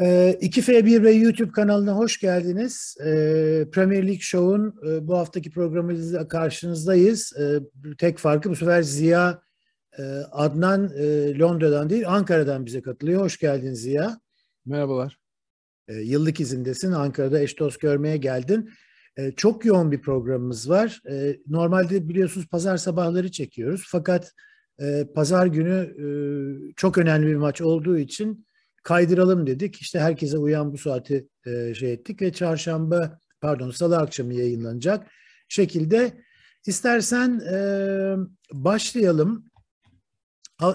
E, ee, 2F1 ve YouTube kanalına hoş geldiniz. Ee, Premier League Show'un e, bu haftaki programımızda karşınızdayız. Ee, tek farkı bu sefer Ziya e, Adnan e, Londra'dan değil Ankara'dan bize katılıyor. Hoş geldin Ziya. Merhabalar. E, yıllık izindesin. Ankara'da eş dost görmeye geldin. çok yoğun bir programımız var. normalde biliyorsunuz pazar sabahları çekiyoruz. Fakat e, pazar günü çok önemli bir maç olduğu için kaydıralım dedik. İşte herkese uyan bu saati e, şey ettik ve çarşamba pardon salı akşamı yayınlanacak şekilde istersen e, başlayalım.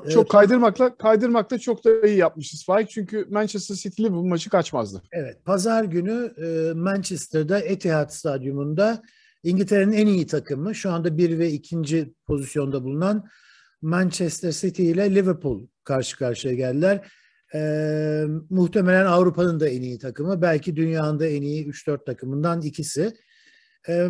E, çok kaydırmakla kaydırmakla çok da iyi yapmışız Faik. Çünkü Manchester City'li bu maçı kaçmazdı. Evet. Pazar günü e, Manchester'da Etihad Stadyumunda İngiltere'nin en iyi takımı şu anda bir ve ikinci pozisyonda bulunan Manchester City ile Liverpool karşı karşıya geldiler. E, muhtemelen Avrupa'nın da en iyi takımı. Belki dünyanın da en iyi 3-4 takımından ikisi. E,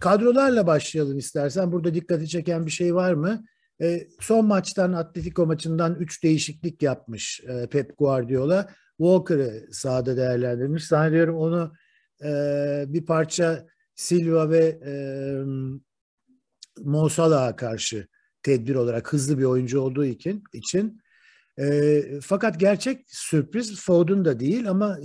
kadrolarla başlayalım istersen. Burada dikkati çeken bir şey var mı? E, son maçtan Atletico maçından 3 değişiklik yapmış e, Pep Guardiola. Walker'ı sahada değerlendirmiş. Sanıyorum onu e, bir parça Silva ve e, Mo karşı tedbir olarak hızlı bir oyuncu olduğu için, için e, fakat gerçek sürpriz Ford'un da değil ama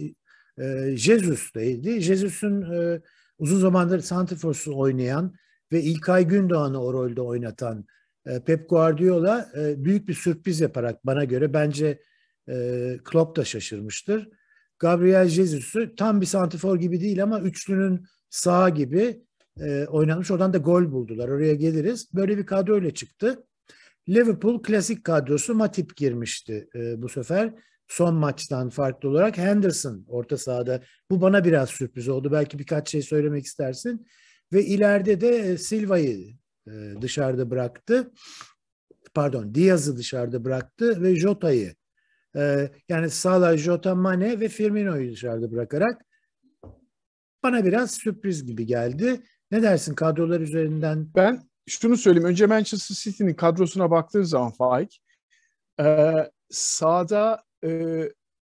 e, Jesus'taydı. Jesus'un e, uzun zamandır Santifors'u oynayan ve İlkay Gündoğan'ı o rolde oynatan e, Pep Guardiola e, büyük bir sürpriz yaparak bana göre bence e, Klopp da şaşırmıştır. Gabriel Jesus'u tam bir santifor gibi değil ama üçlünün sağ gibi e, oynanmış. Oradan da gol buldular. Oraya geliriz. Böyle bir kadroyla çıktı. Liverpool klasik kadrosu Matip girmişti e, bu sefer. Son maçtan farklı olarak Henderson orta sahada. Bu bana biraz sürpriz oldu. Belki birkaç şey söylemek istersin. Ve ileride de e, Silva'yı e, dışarıda bıraktı. Pardon Diaz'ı dışarıda bıraktı ve Jota'yı. E, yani Salah, Jota, Mane ve Firmino'yu dışarıda bırakarak bana biraz sürpriz gibi geldi. Ne dersin kadrolar üzerinden? Ben şunu söyleyeyim. Önce Manchester City'nin kadrosuna baktığın zaman Faik e, sağda e,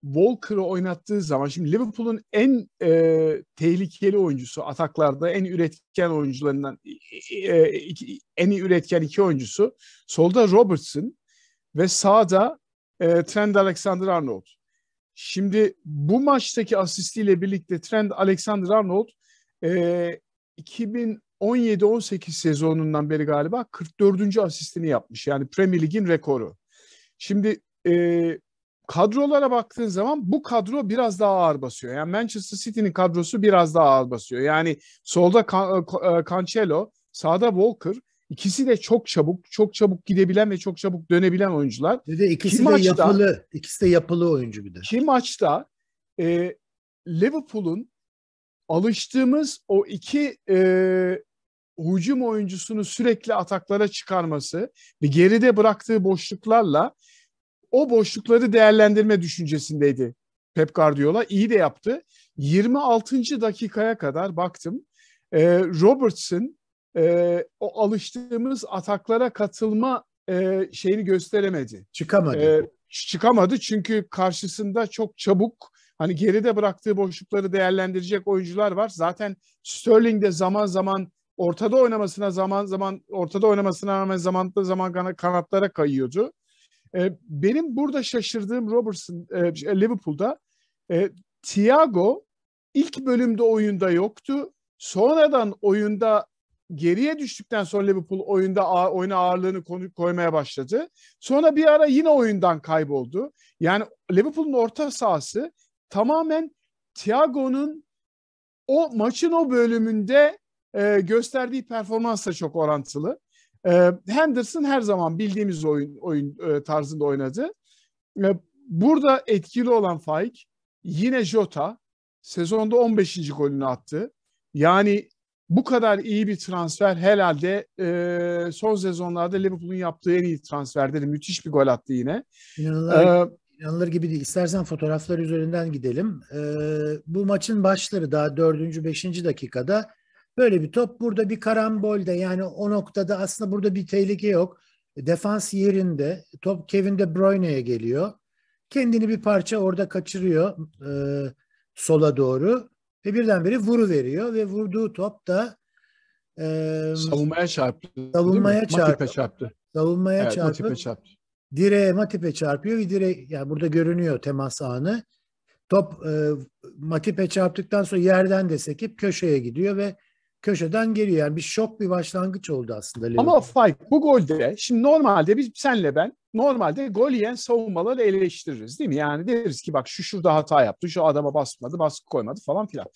Walker'ı oynattığı zaman şimdi Liverpool'un en e, tehlikeli oyuncusu ataklarda en üretken oyuncularından e, iki, en iyi üretken iki oyuncusu solda Robertson ve sağda e, Trent Alexander-Arnold. Şimdi bu maçtaki asistiyle birlikte Trent Alexander-Arnold e, 2000 17-18 sezonundan beri galiba 44. asistini yapmış. Yani Premier Lig'in rekoru. Şimdi e, kadrolara baktığın zaman bu kadro biraz daha ağır basıyor. Yani Manchester City'nin kadrosu biraz daha ağır basıyor. Yani solda e, e, Cancelo, sağda Walker, İkisi de çok çabuk, çok çabuk gidebilen ve çok çabuk dönebilen oyuncular. Ve de kim de maçta, yapılı, ikisi de yapılı oyuncu bir de. Kim maçta e, Liverpool'un alıştığımız o iki e, hücum oyuncusunu sürekli ataklara çıkarması ve geride bıraktığı boşluklarla o boşlukları değerlendirme düşüncesindeydi Pep Guardiola. İyi de yaptı. 26. dakikaya kadar baktım. E, Robertson e, o alıştığımız ataklara katılma e, şeyini gösteremedi. Çıkamadı. E, çıkamadı çünkü karşısında çok çabuk hani geride bıraktığı boşlukları değerlendirecek oyuncular var. Zaten Sterling de zaman zaman ortada oynamasına zaman zaman ortada oynamasına rağmen zaman zaman kanatlara kayıyordu. E, benim burada şaşırdığım Robertson e, şey, Liverpool'da e, Thiago ilk bölümde oyunda yoktu. Sonradan oyunda geriye düştükten sonra Liverpool oyunda oyuna ağırlığını koymaya başladı. Sonra bir ara yine oyundan kayboldu. Yani Liverpool'un orta sahası tamamen Thiago'nun o maçın o bölümünde e, gösterdiği performansla çok orantılı. E, Henderson her zaman bildiğimiz oyun oyun e, tarzında oynadı. E, burada etkili olan Faik yine Jota sezonda 15. golünü attı. Yani bu kadar iyi bir transfer herhalde e, son sezonlarda Liverpool'un yaptığı en iyi transferdi. Müthiş bir gol attı yine. İnanılır, ee, inanılır gibi değil. İstersen fotoğraflar üzerinden gidelim. Ee, bu maçın başları daha 4. 5. dakikada Böyle bir top burada bir karambolde yani o noktada aslında burada bir tehlike yok. Defans yerinde top Kevin De Bruyne'ye geliyor. Kendini bir parça orada kaçırıyor e, sola doğru ve birdenbire vuru veriyor ve vurduğu top da e, savunmaya çarptı. Savunmaya çarptı. çarptı. Savunmaya evet, çarptı. Matipe çarptı. Direğe Matip'e çarpıyor ve direk yani burada görünüyor temas anı. Top e, Matip'e çarptıktan sonra yerden de sekip köşeye gidiyor ve köşeden geliyor. Yani bir şok bir başlangıç oldu aslında. Ama Faik bu golde şimdi normalde biz senle ben normalde gol yiyen savunmaları eleştiririz değil mi? Yani deriz ki bak şu şurada hata yaptı, şu adama basmadı, baskı koymadı falan filan.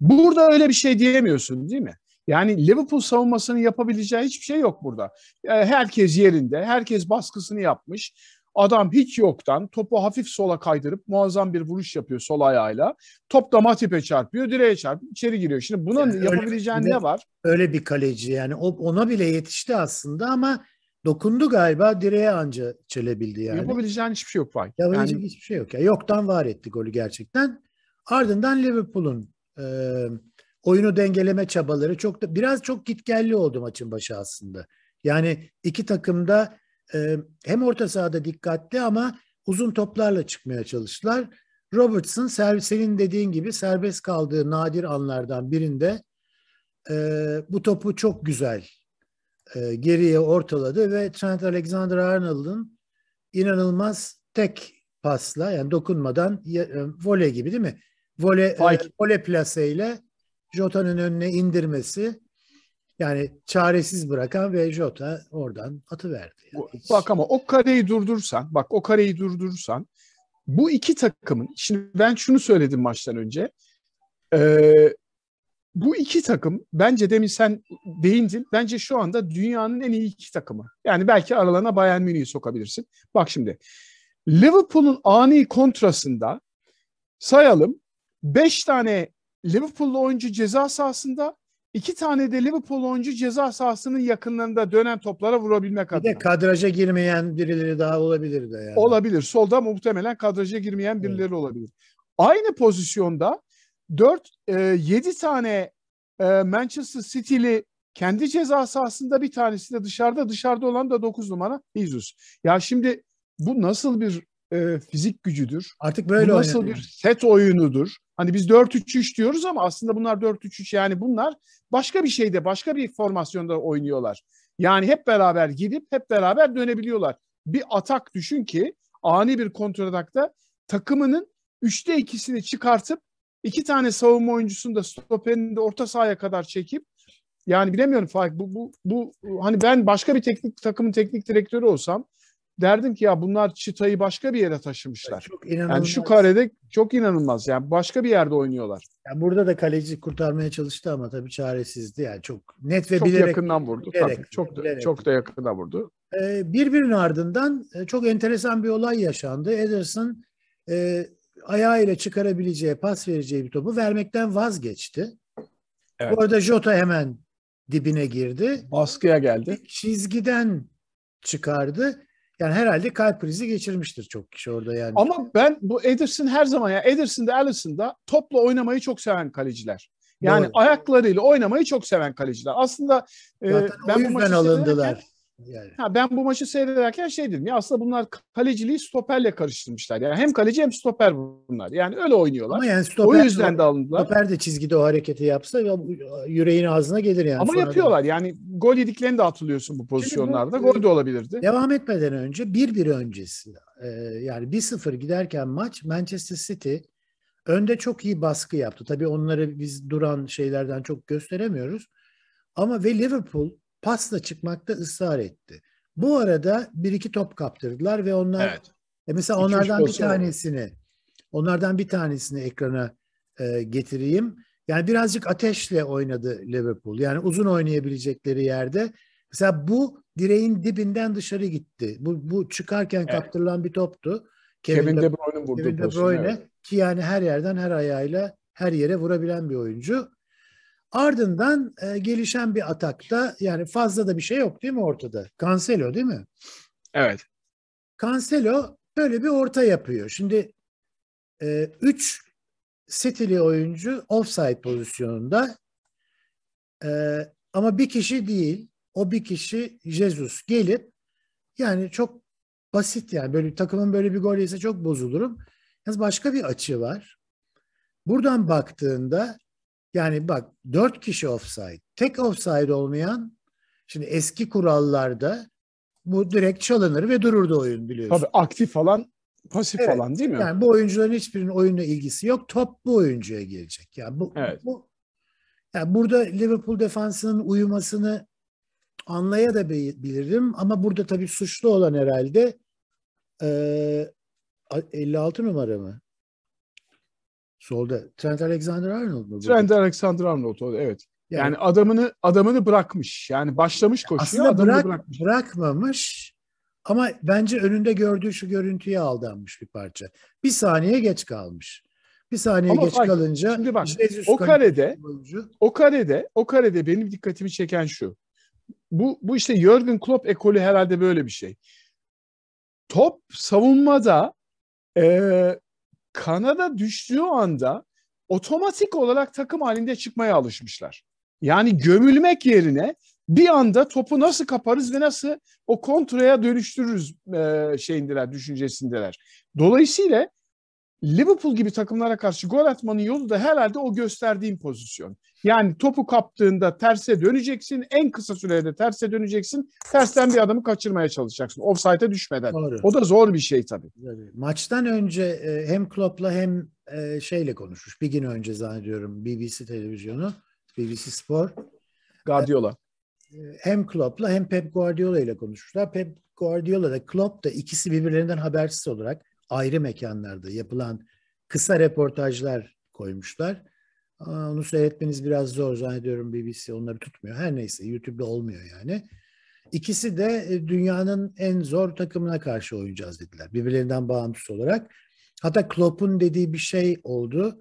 Burada öyle bir şey diyemiyorsun değil mi? Yani Liverpool savunmasının yapabileceği hiçbir şey yok burada. Ee, herkes yerinde, herkes baskısını yapmış. Adam hiç yoktan topu hafif sola kaydırıp muazzam bir vuruş yapıyor sol ayağıyla. Top da Matip'e çarpıyor, direğe çarpıyor içeri giriyor. Şimdi buna yani yapabileceğin öyle, ne var? Öyle bir kaleci yani o, ona bile yetişti aslında ama dokundu galiba direğe anca çelebildi yani. Yapabileceğin hiçbir şey yok var. Yapabileceğin yani... hiçbir şey yok. Ya yoktan var etti golü gerçekten. Ardından Liverpool'un e, oyunu dengeleme çabaları çok da biraz çok gitgelli oldu maçın başı aslında. Yani iki takım da ee, hem orta sahada dikkatli ama uzun toplarla çıkmaya çalıştılar. Robertson senin dediğin gibi serbest kaldığı nadir anlardan birinde e, bu topu çok güzel e, geriye ortaladı ve Trent Alexander-Arnold'un inanılmaz tek pasla yani dokunmadan e, voley gibi değil mi? Voley voley vole ile Jota'nın önüne indirmesi yani çaresiz bırakan ve Jota oradan atıverdi. Yani Bak ama o kareyi durdursan, bak o kareyi durdursan bu iki takımın, şimdi ben şunu söyledim maçtan önce. Ee, bu iki takım bence demin sen değindin. Bence şu anda dünyanın en iyi iki takımı. Yani belki aralarına Bayern Münih'i sokabilirsin. Bak şimdi Liverpool'un ani kontrasında sayalım 5 tane Liverpool'lu oyuncu ceza sahasında İki tane de Liverpool oyuncu ceza sahasının yakınlarında dönen toplara vurabilmek adına. Bir de kadraja girmeyen birileri daha olabilir de yani. Olabilir. Solda muhtemelen kadraja girmeyen birileri evet. olabilir. Aynı pozisyonda 4 e, 7 tane e, Manchester City'li kendi ceza sahasında bir tanesi de dışarıda, dışarıda olan da 9 numara Jesus. Ya şimdi bu nasıl bir e, fizik gücüdür. Artık böyle Bu nasıl bir set oyunudur? Hani biz 4-3-3 diyoruz ama aslında bunlar 4-3-3 yani bunlar başka bir şeyde, başka bir formasyonda oynuyorlar. Yani hep beraber gidip hep beraber dönebiliyorlar. Bir atak düşün ki ani bir kontratakta takımının 3'te 2'sini çıkartıp iki tane savunma oyuncusunu da stoperini de orta sahaya kadar çekip yani bilemiyorum Faik bu, bu, bu hani ben başka bir teknik takımın teknik direktörü olsam derdim ki ya bunlar çıtayı başka bir yere taşımışlar. Çok inanılmaz. Yani şu karede çok inanılmaz. Yani başka bir yerde oynuyorlar. Yani burada da kaleci kurtarmaya çalıştı ama tabii çaresizdi. Yani çok net ve çok bilerek. Çok yakından vurdu. Bilerek, tabii. Çok, Da, çok da yakında vurdu. Ee, birbirinin ardından e, çok enteresan bir olay yaşandı. Ederson e, ayağıyla çıkarabileceği, pas vereceği bir topu vermekten vazgeçti. Evet. Bu arada Jota hemen dibine girdi. Baskıya geldi. Çizgiden çıkardı yani herhalde kalp krizi geçirmiştir çok kişi orada yani. Ama ben bu Ederson her zaman ya yani Ederson'da Allison'da topla oynamayı çok seven kaleciler. Yani Doğru. ayaklarıyla oynamayı çok seven kaleciler. Aslında e, Zaten e, ben o yüzden alındılar. Derken, yani. Ha, ben bu maçı seyrederken şey dedim ya aslında bunlar kaleciliği stoperle karıştırmışlar. Yani hem kaleci hem stoper bunlar. Yani öyle oynuyorlar. Ama yani stoper, o yüzden de alındılar. Stoper de çizgide o hareketi yapsa ya, e, yüreğin ağzına gelir yani. Ama yapıyorlar da. yani gol yediklerini de hatırlıyorsun bu pozisyonlarda. bu, e, gol de olabilirdi. Devam etmeden önce bir bir öncesi e, yani 1-0 giderken maç Manchester City önde çok iyi baskı yaptı. Tabii onları biz duran şeylerden çok gösteremiyoruz. Ama ve Liverpool pasla çıkmakta ısrar etti. Bu arada bir iki top kaptırdılar ve onlar evet. e mesela onlardan bir tanesini var. onlardan bir tanesini ekrana e, getireyim. Yani birazcık ateşle oynadı Liverpool. Yani uzun oynayabilecekleri yerde mesela bu direğin dibinden dışarı gitti. Bu, bu çıkarken evet. kaptırılan bir toptu. Kevin, Kevin De Bruyne vurdu. Kevin De Bruyne evet. ki yani her yerden her ayağıyla her yere vurabilen bir oyuncu. Ardından e, gelişen bir atakta yani fazla da bir şey yok değil mi ortada? Cancelo değil mi? Evet. Cancelo böyle bir orta yapıyor. Şimdi 3 e, üç setili oyuncu offside pozisyonunda e, ama bir kişi değil o bir kişi Jesus gelip yani çok basit yani böyle takımın böyle bir gol yese çok bozulurum. Yalnız başka bir açı var. Buradan baktığında yani bak dört kişi offside. Tek offside olmayan şimdi eski kurallarda bu direkt çalınır ve dururdu oyun biliyorsun. Tabii aktif falan pasif evet, falan değil mi? Yani bu oyuncuların hiçbirinin oyunla ilgisi yok. Top bu oyuncuya gelecek. Yani bu, evet. bu yani burada Liverpool defansının uyumasını anlaya da bilirim ama burada tabii suçlu olan herhalde e, 56 numara mı? Solda Trent Alexander-Arnold mu? Trent Alexander-Arnold oldu, evet. Yani, yani adamını adamını bırakmış. Yani başlamış koşuya aslında adamını bırak, bırakmış. bırakmamış ama bence önünde gördüğü şu görüntüye aldanmış bir parça. Bir saniye geç kalmış. Bir saniye ama geç bak, kalınca şimdi bak, o karede o karede o karede benim dikkatimi çeken şu. Bu bu işte Jürgen Klopp ekolü herhalde böyle bir şey. Top savunmada e, Kanada düştüğü anda otomatik olarak takım halinde çıkmaya alışmışlar. Yani gömülmek yerine bir anda topu nasıl kaparız ve nasıl o kontraya dönüştürürüz e, şeyindeler, düşüncesindeler. Dolayısıyla Liverpool gibi takımlara karşı gol atmanın yolu da herhalde o gösterdiğim pozisyon. Yani topu kaptığında terse döneceksin. En kısa sürede terse döneceksin. Tersten bir adamı kaçırmaya çalışacaksın. Offside'e düşmeden. Doğru. O da zor bir şey tabii. Doğru. Maçtan önce e, hem Klopp'la hem e, şeyle konuşmuş. Bir gün önce zannediyorum BBC televizyonu, BBC Spor. Guardiola. E, hem Klopp'la hem Pep Guardiola ile konuşmuşlar. Pep Guardiola da Klopp da ikisi birbirlerinden habersiz olarak ayrı mekanlarda yapılan kısa reportajlar koymuşlar Aa, onu seyretmeniz biraz zor zannediyorum BBC onları tutmuyor. Her neyse YouTube'da olmuyor yani. İkisi de e, dünyanın en zor takımına karşı oynayacağız dediler. Birbirlerinden bağımsız olarak. Hatta Klopp'un dediği bir şey oldu.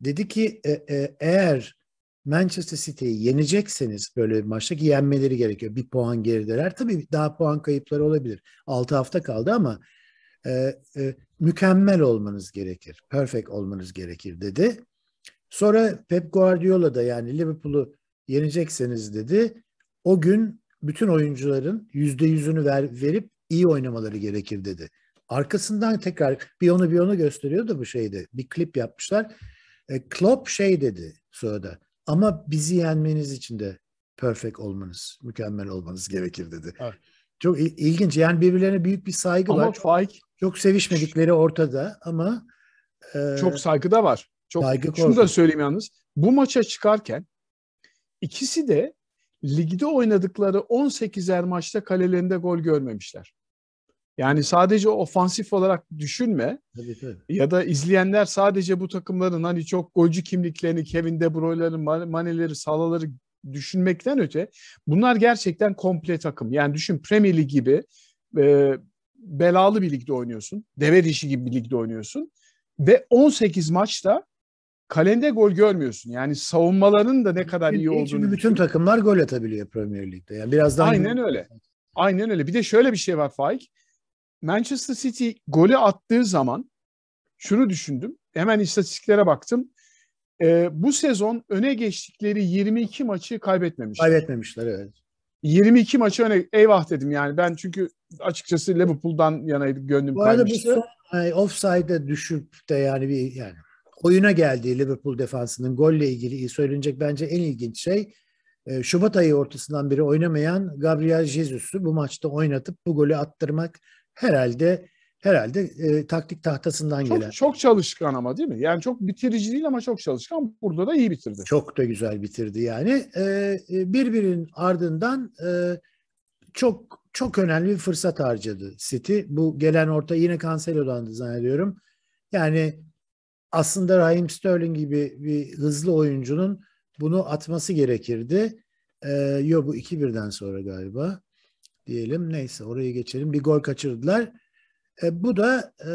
Dedi ki e, e, eğer Manchester City'yi yenecekseniz böyle bir maçta ki yenmeleri gerekiyor. Bir puan gerideler. Tabii daha puan kayıpları olabilir. 6 hafta kaldı ama e, e, mükemmel olmanız gerekir. Perfect olmanız gerekir dedi. Sonra Pep Guardiola da yani Liverpool'u yenecekseniz dedi. O gün bütün oyuncuların yüzde yüzünü ver, verip iyi oynamaları gerekir dedi. Arkasından tekrar bir onu bir onu gösteriyor da bu şeyde bir klip yapmışlar. E, Klopp şey dedi sonra da. ama bizi yenmeniz için de perfect olmanız, mükemmel olmanız gerekir dedi. Evet. Çok il, ilginç yani birbirlerine büyük bir saygı ama var. Faik, çok, çok sevişmedikleri ortada ama e, çok saygı da var. Çok Saygı şunu korkun. da söyleyeyim yalnız. Bu maça çıkarken ikisi de ligde oynadıkları 18'er maçta kalelerinde gol görmemişler. Yani sadece ofansif olarak düşünme tabii, tabii. ya da izleyenler sadece bu takımların hani çok golcü kimliklerini, Kevin De Bruyne'ları, Mane'leri, Salah'ları düşünmekten öte bunlar gerçekten komple takım. Yani düşün Premier Lig gibi e, belalı bir ligde oynuyorsun. Deve dişi gibi bir ligde oynuyorsun. Ve 18 maçta kalende gol görmüyorsun. Yani savunmaların da ne kadar iyi olduğunu. Çünkü bütün takımlar gol atabiliyor Premier Lig'de. Yani biraz daha Aynen öyle. Aynen öyle. Bir de şöyle bir şey var Faik. Manchester City golü attığı zaman şunu düşündüm. Hemen istatistiklere baktım. Ee, bu sezon öne geçtikleri 22 maçı kaybetmemişler. Kaybetmemişler evet. 22 maçı öne eyvah dedim yani ben çünkü açıkçası Liverpool'dan yanaydı gönlüm kaymıştı. Bu arada kaymıştı. bu sezon offside'e düşüp de yani bir yani oyuna geldiği Liverpool defansının golle ilgili söylenecek bence en ilginç şey e, Şubat ayı ortasından beri oynamayan Gabriel Jesus'u bu maçta oynatıp bu golü attırmak herhalde herhalde e, taktik tahtasından çok, gelen. Çok çalışkan ama değil mi? Yani çok bitirici değil ama çok çalışkan. Burada da iyi bitirdi. Çok da güzel bitirdi yani. E, e birbirinin ardından e, çok çok önemli bir fırsat harcadı City. Bu gelen orta yine Cancelo'dandı zannediyorum. Yani aslında Raheem Sterling gibi bir hızlı oyuncunun bunu atması gerekirdi. Ee, yo bu 2-1'den sonra galiba diyelim. Neyse orayı geçelim. Bir gol kaçırdılar. E, bu da e,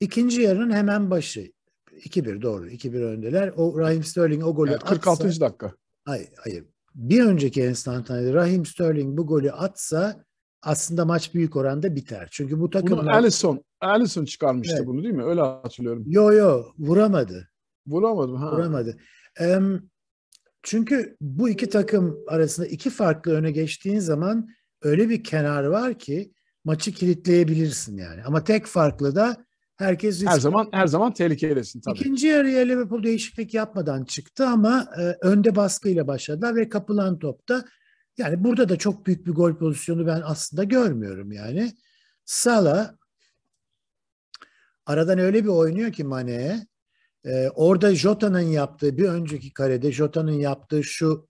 ikinci yarının hemen başı. 2-1 doğru. 2-1 öndeler. O Raheem Sterling o golü evet, 46. atsa, dakika. Hayır, hayır. Bir önceki enstantanede Raheem Sterling bu golü atsa aslında maç büyük oranda biter. Çünkü bu takım. Bunu Alisson, Alisson çıkarmıştı evet. bunu değil mi? Öyle hatırlıyorum. Yo yo vuramadı. Vuramadı. Ha. Vuramadı. Ee, çünkü bu iki takım arasında iki farklı öne geçtiğin zaman öyle bir kenar var ki maçı kilitleyebilirsin yani. Ama tek farklı da herkes risk... her zaman her zaman tehlikedesin tabii. İkinci yarıya Liverpool değişiklik yapmadan çıktı ama e, önde baskıyla başladılar ve kapılan topta yani burada da çok büyük bir gol pozisyonu ben aslında görmüyorum yani. Sala aradan öyle bir oynuyor ki Mane'ye. E, orada Jota'nın yaptığı bir önceki karede Jota'nın yaptığı şu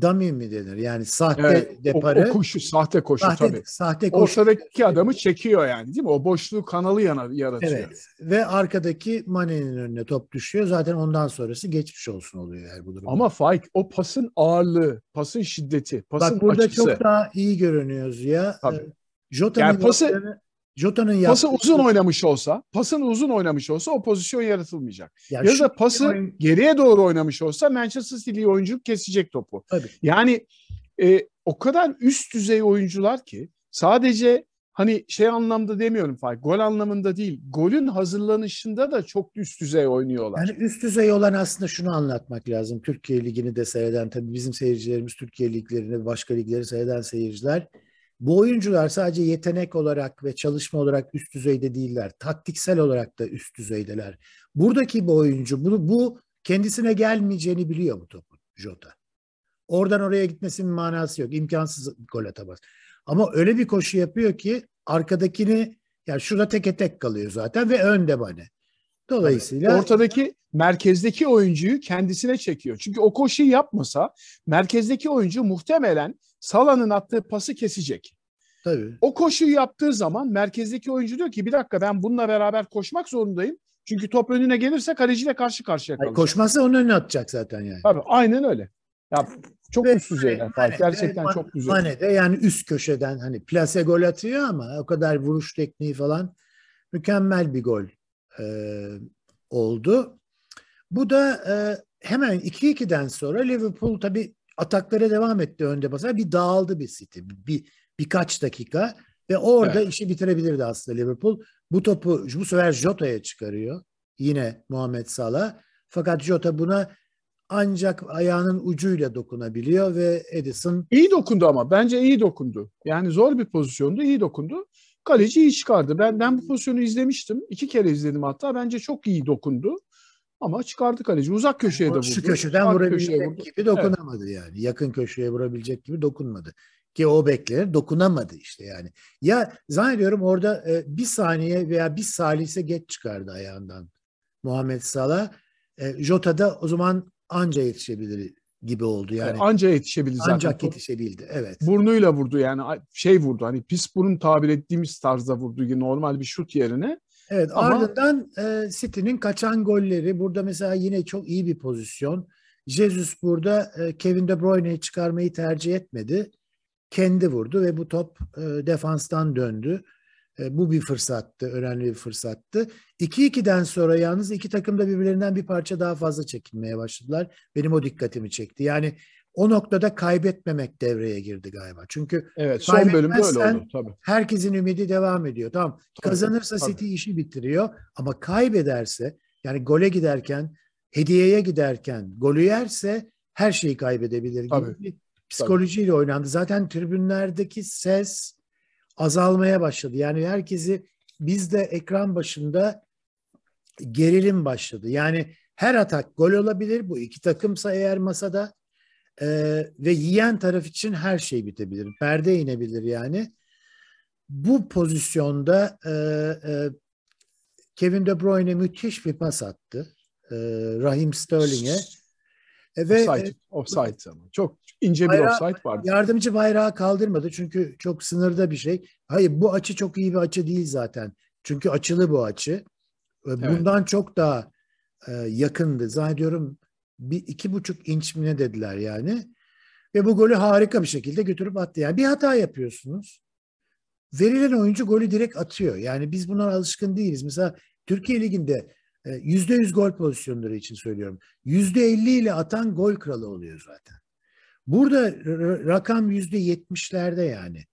dummy mi denir? Yani sahte evet, deparı. O, o koşu, sahte koşu sahte, tabii. Sahte koşu. Ortadaki adamı çekiyor yani değil mi? O boşluğu kanalı yana, yaratıyor. Evet ve arkadaki Mane'nin önüne top düşüyor. Zaten ondan sonrası geçmiş olsun oluyor her bu durumda. Ama Faik o pasın ağırlığı, pasın şiddeti, pasın Bak burada açısı. çok daha iyi görünüyoruz ya. Tabii. Ee, Jota'nın yani pası, Jota'nın yaptığı... Pası uzun oynamış olsa, pasın uzun oynamış olsa o pozisyon yaratılmayacak. Ya, ya da pası oyun... geriye doğru oynamış olsa Manchester City'li oyuncu kesecek topu. Tabii. Yani e, o kadar üst düzey oyuncular ki sadece hani şey anlamda demiyorum fark gol anlamında değil golün hazırlanışında da çok üst düzey oynuyorlar. Yani üst düzey olan aslında şunu anlatmak lazım. Türkiye Ligi'ni de seyreden tabii bizim seyircilerimiz Türkiye Liglerini başka ligleri seyreden seyirciler bu oyuncular sadece yetenek olarak ve çalışma olarak üst düzeyde değiller. Taktiksel olarak da üst düzeydeler. Buradaki bu oyuncu bunu bu kendisine gelmeyeceğini biliyor bu topu Jota. Oradan oraya gitmesinin manası yok. İmkansız gol atamaz. Ama öyle bir koşu yapıyor ki arkadakini yani şurada tek tek kalıyor zaten ve önde bana. Dolayısıyla ortadaki merkezdeki oyuncuyu kendisine çekiyor. Çünkü o koşuyu yapmasa merkezdeki oyuncu muhtemelen Salah'ın attığı pası kesecek. Tabii. O koşuyu yaptığı zaman merkezdeki oyuncu diyor ki bir dakika ben bununla beraber koşmak zorundayım. Çünkü top önüne gelirse kaleciyle karşı karşıya kalacak. Koşmazsa onun önüne atacak zaten yani. Tabii aynen öyle. Ya çok ve, üst düzeyden yani, Gerçekten ve, çok güzel. Mane de yani üst köşeden hani plase gol atıyor ama o kadar vuruş tekniği falan mükemmel bir gol e, oldu. Bu da e, hemen 2-2'den sonra Liverpool tabii ataklara devam etti önde basar. Bir dağıldı bir City. Bir, birkaç dakika ve orada evet. işi bitirebilirdi aslında Liverpool. Bu topu bu sefer Jota'ya çıkarıyor. Yine Muhammed Salah. Fakat Jota buna ancak ayağının ucuyla dokunabiliyor ve Edison... iyi dokundu ama. Bence iyi dokundu. Yani zor bir pozisyondu. iyi dokundu. Kaleci iyi çıkardı. Ben, ben bu pozisyonu izlemiştim. iki kere izledim hatta. Bence çok iyi dokundu. Ama çıkardı kaleci. Uzak köşeye de vurdu. Şu köşeden Uzak vurabilecek vurdu. gibi dokunamadı evet. yani. Yakın köşeye vurabilecek gibi dokunmadı. Ki o beklenir dokunamadı işte yani. Ya zannediyorum orada e, bir saniye veya bir salise geç çıkardı ayağından Muhammed Salah. E, Jota da o zaman anca yetişebilir gibi oldu yani. Anca yetişebildi zaten. Ancak yetişebildi evet. Burnuyla vurdu yani şey vurdu hani pis burun tabir ettiğimiz tarzda vurdu normal bir şut yerine Evet Ama... ardından e, City'nin kaçan golleri burada mesela yine çok iyi bir pozisyon. Jesus burada e, Kevin De Bruyne'yi çıkarmayı tercih etmedi. Kendi vurdu ve bu top e, defanstan döndü. E, bu bir fırsattı, önemli bir fırsattı. 2-2'den sonra yalnız iki takım da birbirlerinden bir parça daha fazla çekilmeye başladılar. Benim o dikkatimi çekti. Yani o noktada kaybetmemek devreye girdi galiba. Çünkü evet, son bölümde öyle oldu. Tabii. Herkesin ümidi devam ediyor. Tamam tabii, kazanırsa tabii. City işi bitiriyor ama kaybederse yani gole giderken, hediyeye giderken golü yerse her şeyi kaybedebilir gibi tabii. bir psikolojiyle tabii. oynandı. Zaten tribünlerdeki ses azalmaya başladı. Yani herkesi biz de ekran başında gerilim başladı. Yani her atak gol olabilir. Bu iki takımsa eğer masada e, ve yiyen taraf için her şey bitebilir. Perde inebilir yani. Bu pozisyonda e, e, Kevin De Bruyne müthiş bir pas attı. E, Rahim Sterling'e. E, ve offside, e, offside ama. Çok ince bayrağı, offside vardı. Yardımcı bayrağı kaldırmadı çünkü çok sınırda bir şey. Hayır bu açı çok iyi bir açı değil zaten. Çünkü açılı bu açı. E, bundan evet. çok daha e, yakındı. Zannediyorum bir iki buçuk inç mi ne dediler yani. Ve bu golü harika bir şekilde götürüp attı. Yani bir hata yapıyorsunuz. Verilen oyuncu golü direkt atıyor. Yani biz buna alışkın değiliz. Mesela Türkiye Ligi'nde e, yüzde yüz gol pozisyonları için söylüyorum. yüzde elli ile atan gol kralı oluyor zaten. Burada rakam yüzde yetmişlerde yani.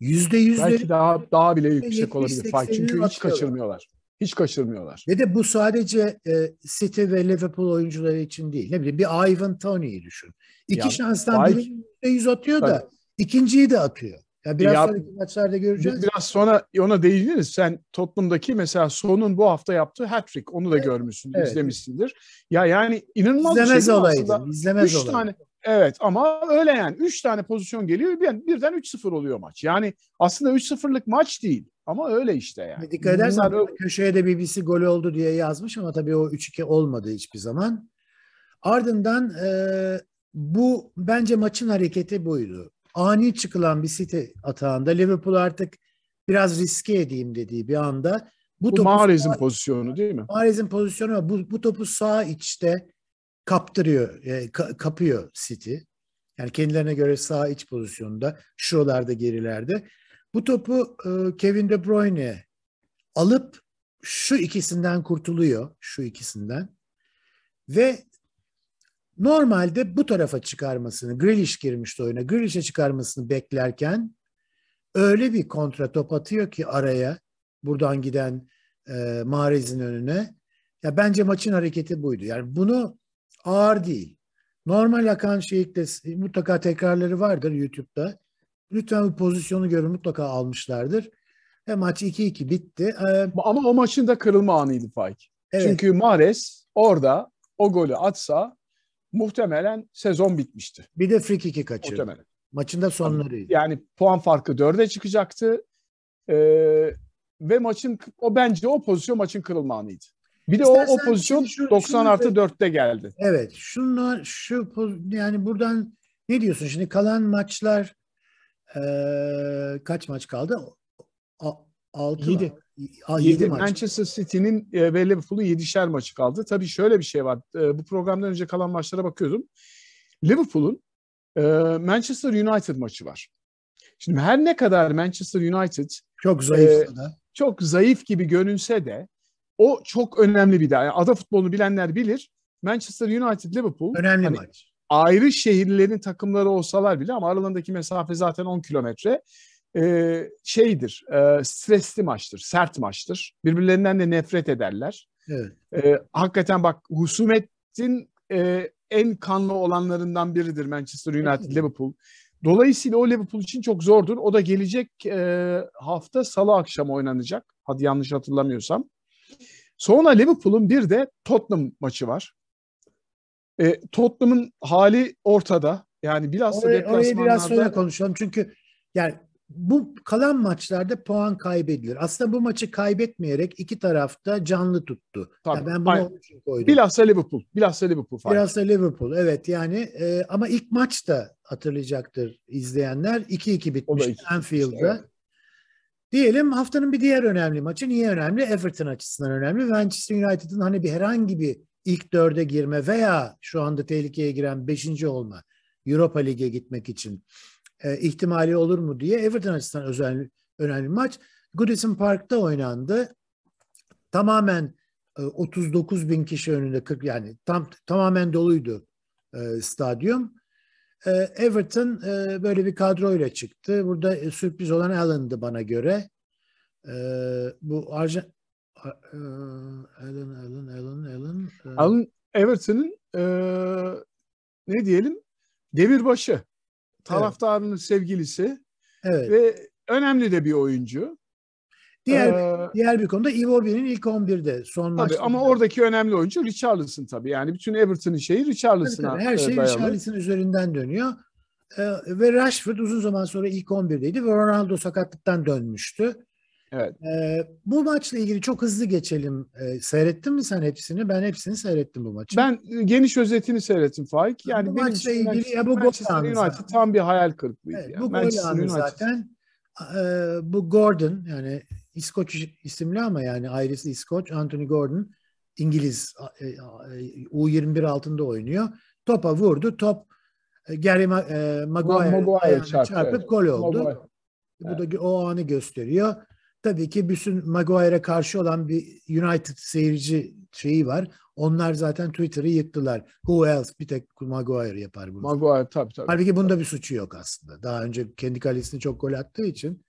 yüzde %100'leri... Belki daha, daha bile yüksek olabilir. Çünkü hiç kaçırmıyorlar. Hiç kaçırmıyorlar. Ve de bu sadece e, City ve Liverpool oyuncuları için değil. Ne bileyim bir Ivan Tony'yi düşün. İki yani, şanstan Bay... birini yüz atıyor tabii. da ikinciyi de atıyor. Ya biraz ya, sonraki maçlarda göreceğiz. Biraz sonra ona değiniriz. Sen Tottenham'daki mesela Son'un bu hafta yaptığı hat-trick onu da evet. görmüşsün, evet. izlemişsindir. Ya yani inanılmaz izlemez bir şey. Olaydı, izlemez üç olaydı. tane Evet ama öyle yani. Üç tane pozisyon geliyor. Bir, birden 3-0 oluyor maç. Yani aslında 3-0'lık maç değil. Ama öyle işte yani. Dikkat edersen Bunlar... köşeye de BBC gol oldu diye yazmış ama tabii o 3-2 olmadı hiçbir zaman. Ardından e, bu bence maçın hareketi buydu. Ani çıkılan bir City atağında Liverpool artık biraz riske edeyim dediği bir anda bu, bu Mahrez'in pozisyonu değil mi? Mahrez'in pozisyonu bu, bu topu sağ içte kaptırıyor, e, ka, kapıyor City. Yani kendilerine göre sağ iç pozisyonda, şuralarda gerilerde. Bu topu e, Kevin De Bruyne alıp şu ikisinden kurtuluyor, şu ikisinden. Ve normalde bu tarafa çıkarmasını, Grealish girmişti oyuna, Grealish'e çıkarmasını beklerken öyle bir kontra top atıyor ki araya, buradan giden e, Mahrez'in önüne. Ya bence maçın hareketi buydu. Yani bunu ağır değil. Normal akan şeylikle mutlaka tekrarları vardır YouTube'da. Lütfen bu pozisyonu görün mutlaka almışlardır. Ve maç 2-2 bitti. Ee, Ama o maçın da kırılma anıydı Faik. Evet. Çünkü Mares orada o golü atsa muhtemelen sezon bitmişti. Bir de free kick'i kaçırdı. Muhtemelen. Maçın da sonlarıydı. Yani puan farkı dörde çıkacaktı. Ee, ve maçın o bence o pozisyon maçın kırılma anıydı. Bir de o, o pozisyon şu, 90 şunu, artı 4'te geldi. Evet. Şunlar şu yani buradan ne diyorsun şimdi kalan maçlar e, kaç maç kaldı? A, 6 7. 7, maç. Manchester City'nin e, ve Liverpool'un 7'şer maçı kaldı. Tabii şöyle bir şey var. E, bu programdan önce kalan maçlara bakıyordum. Liverpool'un e, Manchester United maçı var. Şimdi her ne kadar Manchester United çok zayıf e, çok zayıf gibi görünse de o çok önemli bir daha. Yani ada futbolunu bilenler bilir. Manchester United Liverpool önemli hani, maç ayrı şehirlerin takımları olsalar bile ama aralarındaki mesafe zaten 10 kilometre e, şeydir, e, stresli maçtır, sert maçtır. Birbirlerinden de nefret ederler. Evet. E, hakikaten bak husumetin e, en kanlı olanlarından biridir Manchester United, evet. Liverpool. Dolayısıyla o Liverpool için çok zordur. O da gelecek e, hafta salı akşamı oynanacak. Hadi yanlış hatırlamıyorsam. Sonra Liverpool'un bir de Tottenham maçı var. E, Tottenham'ın hali ortada. Yani biraz orayı, deplasmanlarda... Orayı biraz sonra konuşalım. Çünkü yani bu kalan maçlarda puan kaybedilir. Aslında bu maçı kaybetmeyerek iki tarafta canlı tuttu. Tabii. Yani ben bunu Aynen. için koydum. Bilhassa Liverpool. Bilhassa Liverpool. falan. Bilhassa Liverpool evet yani e, ama ilk maç da hatırlayacaktır izleyenler. 2-2 bitmiş Anfield'da. Diyelim haftanın bir diğer önemli maçı. Niye önemli? Everton açısından önemli. Manchester United'ın hani bir herhangi bir ilk dörde girme veya şu anda tehlikeye giren beşinci olma Europa Lig'e gitmek için e, ihtimali olur mu diye Everton açısından özel, önemli maç. Goodison Park'ta oynandı. Tamamen e, 39 bin kişi önünde 40 yani tam tamamen doluydu e, stadyum. E, Everton e, böyle bir kadroyla çıktı. Burada e, sürpriz olan Allen'dı bana göre. E, bu Arjan Allen, e, Allen, Allen, Allen. E. Allen Everton'ın e, ne diyelim devirbaşı. Taraftarının evet. sevgilisi. Evet. Ve önemli de bir oyuncu. Diğer ee, diğer bir konuda Iwobi'nin ilk 11'de son maçta. Ama oradaki önemli oyuncu Richarlison tabii. Yani bütün Everton'ın şeyi Richarlison'a e, Her şey dayalı. Richarlison üzerinden dönüyor. Ee, ve Rashford uzun zaman sonra ilk 11'deydi ve Ronaldo sakatlıktan dönmüştü. Evet. Ee, bu maçla ilgili çok hızlı geçelim. Ee, seyrettin mi sen hepsini? Ben hepsini seyrettim bu maçı. Ben geniş özetini seyrettim Faik. Yani bu maçla ilgili Manchester, ya bu Manchester United tam bir hayal kırıklığıydı. Evet, yani. Bu Manchester gol anı zaten. Ee, bu Gordon yani İskoç isimli ama yani ailesi İskoç. Anthony Gordon İngiliz e, e, U21 altında oynuyor. Topa vurdu. Top e, Gary Maguire, Maguire çarptı, çarpıp gol oldu. Maguire. Bu da o anı gösteriyor. Tabii ki bütün Maguire'e karşı olan bir United seyirci şeyi var. Onlar zaten Twitter'ı yıktılar. Who else? Bir tek Maguire yapar bunu. Maguire tabii tabii. Halbuki bunda tabii. bir suçu yok aslında. Daha önce kendi kalesini çok gol attığı için.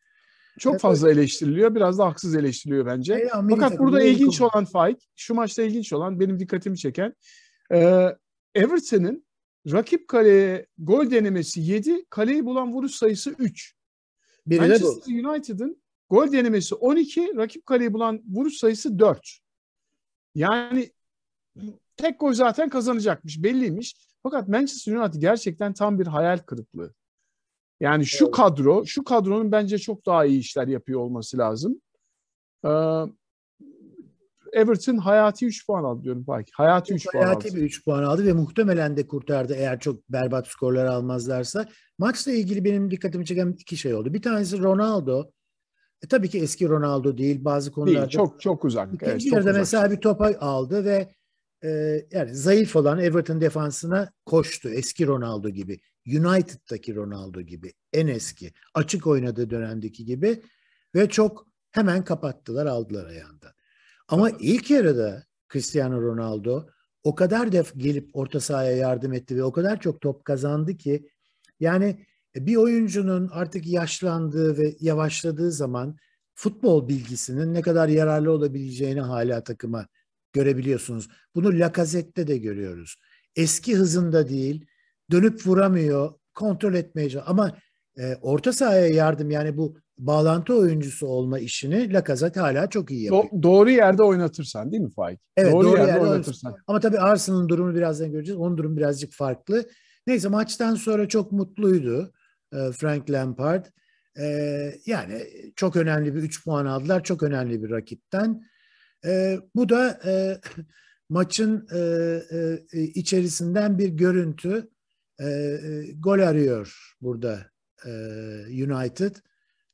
Çok evet, fazla eleştiriliyor. Biraz da haksız eleştiriliyor bence. E, Fakat burada militer. ilginç olan Faik, şu maçta ilginç olan, benim dikkatimi çeken e, Everton'ın rakip kaleye gol denemesi 7, kaleyi bulan vuruş sayısı 3. Biri Manchester United United'ın Gol denemesi 12, rakip kaleyi bulan vuruş sayısı 4. Yani tek gol zaten kazanacakmış, belliymiş. Fakat Manchester United gerçekten tam bir hayal kırıklığı. Yani şu evet. kadro, şu kadronun bence çok daha iyi işler yapıyor olması lazım. Ee, Everton hayati 3 puan aldı diyorum belki. Hayati 3 puan hayati aldı. Hayati 3 puan aldı ve muhtemelen de kurtardı eğer çok berbat skorlar almazlarsa. Maçla ilgili benim dikkatimi çeken iki şey oldu. Bir tanesi Ronaldo e, tabii ki eski Ronaldo değil bazı konularda. Değil, çok çok uzak. İkinci evet, yarıda mesela uzak. bir topa aldı ve e, yani zayıf olan Everton defansına koştu eski Ronaldo gibi. United'daki Ronaldo gibi en eski açık oynadığı dönemdeki gibi ve çok hemen kapattılar aldılar ayağından. Ama evet. ilk yarıda Cristiano Ronaldo o kadar def gelip orta sahaya yardım etti ve o kadar çok top kazandı ki yani e, bir oyuncunun artık yaşlandığı ve yavaşladığı zaman futbol bilgisinin ne kadar yararlı olabileceğini hala takıma görebiliyorsunuz. Bunu Lacazette'de de görüyoruz. Eski hızında değil, dönüp vuramıyor, kontrol etmeyecek ama e, orta sahaya yardım yani bu bağlantı oyuncusu olma işini Lacazette hala çok iyi yapıyor. Do- doğru yerde oynatırsan değil mi Faik? Evet, doğru, doğru yerde, yerde oynatırsan. Ama tabii Arsenal'ın durumu birazdan göreceğiz. Onun durumu birazcık farklı. Neyse maçtan sonra çok mutluydu. E, Frank Lampard. E, yani çok önemli bir 3 puan aldılar. Çok önemli bir rakipten. E, bu da maçın içerisinden bir görüntü. Gol arıyor burada United.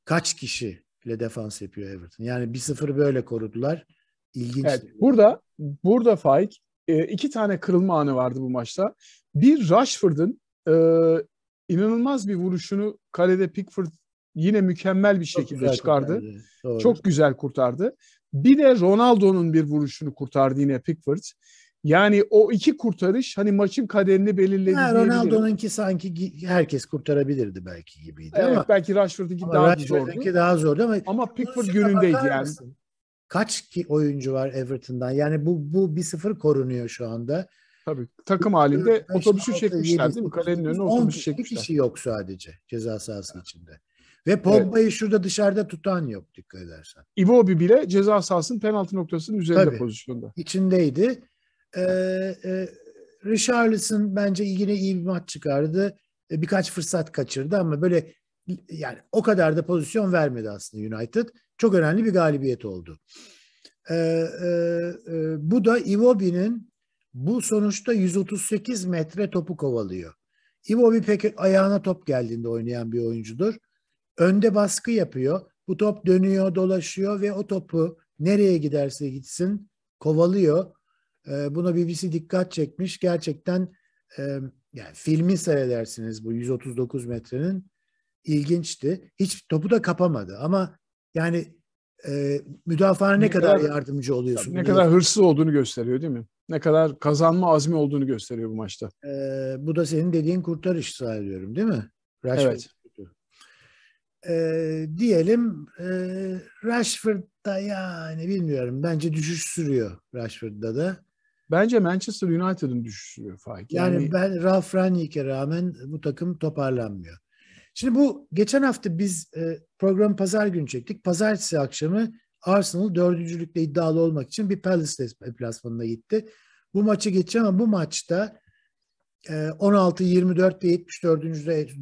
Kaç kişiyle defans yapıyor Everton? Yani 1-0 böyle korudular. İlginç. Evet, burada burada Faik iki tane kırılma anı vardı bu maçta. Bir Rashford'un inanılmaz bir vuruşunu kalede Pickford yine mükemmel bir şekilde Çok çıkardı. Kurtardı, Çok güzel kurtardı. Bir de Ronaldo'nun bir vuruşunu kurtardı yine Pickford. Yani o iki kurtarış hani maçın kaderini belirledi. Ha, Ronaldo'nunki sanki herkes kurtarabilirdi belki gibiydi evet, ama. belki Rashford'unki ama daha Rashford'unki zordu. daha zordu ama. Ama Pickford günündeydi yani. Mısın? Kaç ki oyuncu var Everton'dan? Yani bu bu bir sıfır korunuyor şu anda. Tabii takım halinde beş, otobüsü altı, çekmişler yedi, değil mi? Kalenin önüne otobüsü çekmişler. kişi yok sadece ceza sahası içinde. Ve Pogba'yı evet. şurada dışarıda tutan yok dikkat edersen. Iwobi bile ceza sahasının penaltı noktasının üzerinde Tabii, pozisyonda. İçindeydi. Ee, e, Richarlison bence yine iyi bir maç çıkardı. E, birkaç fırsat kaçırdı ama böyle yani o kadar da pozisyon vermedi aslında United. Çok önemli bir galibiyet oldu. Ee, e, e, bu da Iwobi'nin bu sonuçta 138 metre topu kovalıyor. İvo bir pek ayağına top geldiğinde oynayan bir oyuncudur. Önde baskı yapıyor. Bu top dönüyor, dolaşıyor ve o topu nereye giderse gitsin kovalıyor. E, buna BBC dikkat çekmiş. Gerçekten e, yani filmi seyredersiniz bu 139 metrenin ilginçti. Hiç topu da kapamadı ama yani e, müdafaa ne, ne kadar, kadar yardımcı oluyorsun. Ne kadar hırslı olduğunu gösteriyor değil mi? ne kadar kazanma azmi olduğunu gösteriyor bu maçta. Ee, bu da senin dediğin kurtarış sayılıyorum değil mi? Rashford. Evet. Ee, diyelim e, Rashford'da yani bilmiyorum bence düşüş sürüyor Rashford'da da. Bence Manchester United'ın düşüşü Faik. Yani, yani ben Ralf Rangnick'e rağmen bu takım toparlanmıyor. Şimdi bu geçen hafta biz e, program pazar günü çektik. Pazartesi akşamı Arsenal dördüncülükle iddialı olmak için bir Palace deplasmanına gitti. Bu maçı geçti ama bu maçta 16-24 e, ve 74.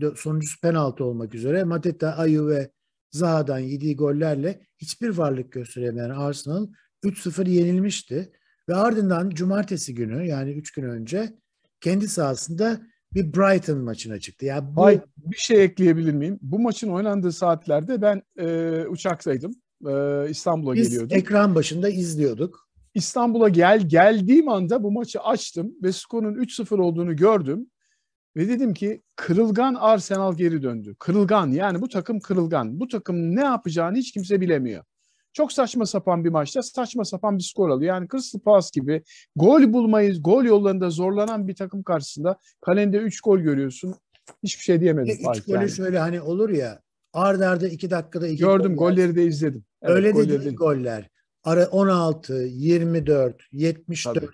De sonuncusu penaltı olmak üzere Mateta, Ayu ve Zaha'dan yediği gollerle hiçbir varlık gösteremeyen Arsenal 3-0 yenilmişti. Ve ardından cumartesi günü yani 3 gün önce kendi sahasında bir Brighton maçına çıktı. Yani bu... Ay, bir şey ekleyebilir miyim? Bu maçın oynandığı saatlerde ben e, uçaktaydım e, İstanbul'a Biz geliyordum. Biz ekran başında izliyorduk. İstanbul'a gel geldiğim anda bu maçı açtım ve skorun 3-0 olduğunu gördüm. Ve dedim ki kırılgan Arsenal geri döndü. Kırılgan yani bu takım kırılgan. Bu takım ne yapacağını hiç kimse bilemiyor. Çok saçma sapan bir maçta saçma sapan bir skor alıyor. Yani Crystal Palace gibi gol bulmayı, gol yollarında zorlanan bir takım karşısında kalende 3 gol görüyorsun. Hiçbir şey diyemedim. 3 e, golü yani. şöyle hani olur ya Ard arda iki dakikada iki Gördüm goller. golleri de izledim. Evet, Öyle de değil goller. Ara 16, 24, 74. Tabii.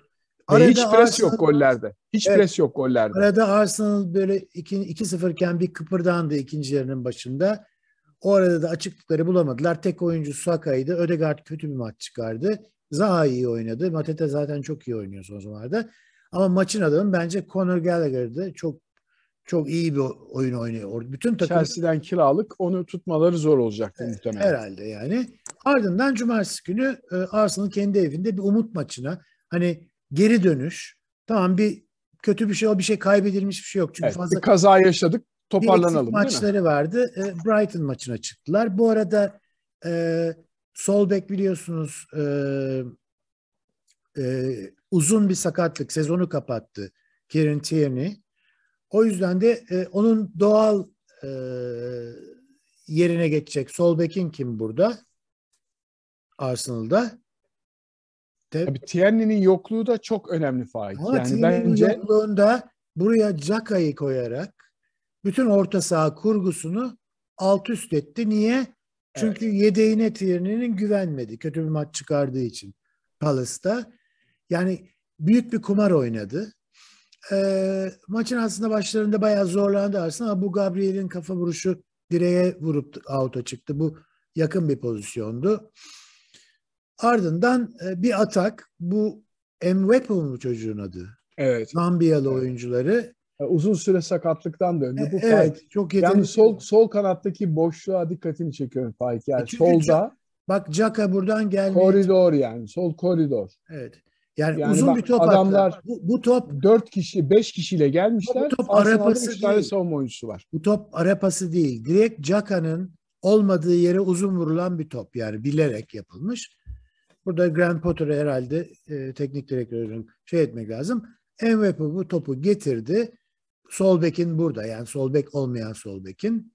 Arada hiç pres Arsenal, yok gollerde. Hiç evet, pres yok gollerde. Arada Arsenal böyle 2-0 iken bir kıpırdandı ikinci yarının başında. O arada da açıklıkları bulamadılar. Tek oyuncu Saka'ydı. Ödegaard kötü bir maç çıkardı. Zaha iyi oynadı. Matete zaten çok iyi oynuyor son zamanlarda. Ama maçın adamı bence Conor Gallagher'dı. Çok çok iyi bir oyun oynuyor. Bütün takım Chelsea'den kiralık onu tutmaları zor olacaktı evet, muhtemelen. Herhalde yani. Ardından cumartesi günü e, Arsenal kendi evinde bir umut maçına hani geri dönüş. Tamam bir kötü bir şey o bir şey kaybedilmiş bir şey yok. Çünkü evet, fazla bir kaza yaşadık. Toparlanalım. Bir maçları vardı. E, Brighton maçına çıktılar. Bu arada e, Solbek biliyorsunuz e, e, uzun bir sakatlık sezonu kapattı. Kieran Tierney o yüzden de e, onun doğal e, yerine geçecek. Sol bekin kim burada? Arsenal'da. Te- Tabii Tierney'nin yokluğu da çok önemli Faik. Ama yani bence yokluğunda buraya Caka'yı koyarak bütün orta saha kurgusunu alt üst etti. Niye? Çünkü evet. yedeğine Tierney'nin güvenmedi. Kötü bir maç çıkardığı için Palace'da. Yani büyük bir kumar oynadı. E, maçın aslında başlarında bayağı zorlandı Arsenal ama bu Gabriel'in kafa vuruşu direğe vurup auto çıktı. Bu yakın bir pozisyondu. Ardından e, bir atak. Bu M Mwepo mu çocuğun adı? Evet. Zambiyalı evet. oyuncuları uzun süre sakatlıktan döndü. E, bu evet, Faik. çok yetenekli. Yani sol sol kanattaki boşluğa dikkatini çekiyorum Fahit. Yani e çünkü solda bak Caka buradan gelmiyor. Koridor yani. Sol koridor. Evet. Yani, yani uzun bak, bir top adamlar attı. Bu, bu top 4 kişi 5 kişiyle gelmişler. Bu top Arapası değil. Tane savunma oyuncusu var. Bu top Arapası değil. Direkt Caka'nın olmadığı yere uzun vurulan bir top yani bilerek yapılmış. Burada Grand Potter herhalde e, teknik direktörün şey etmek lazım. Envepe bu topu getirdi. Solbek'in burada yani Solbek olmayan Solbek'in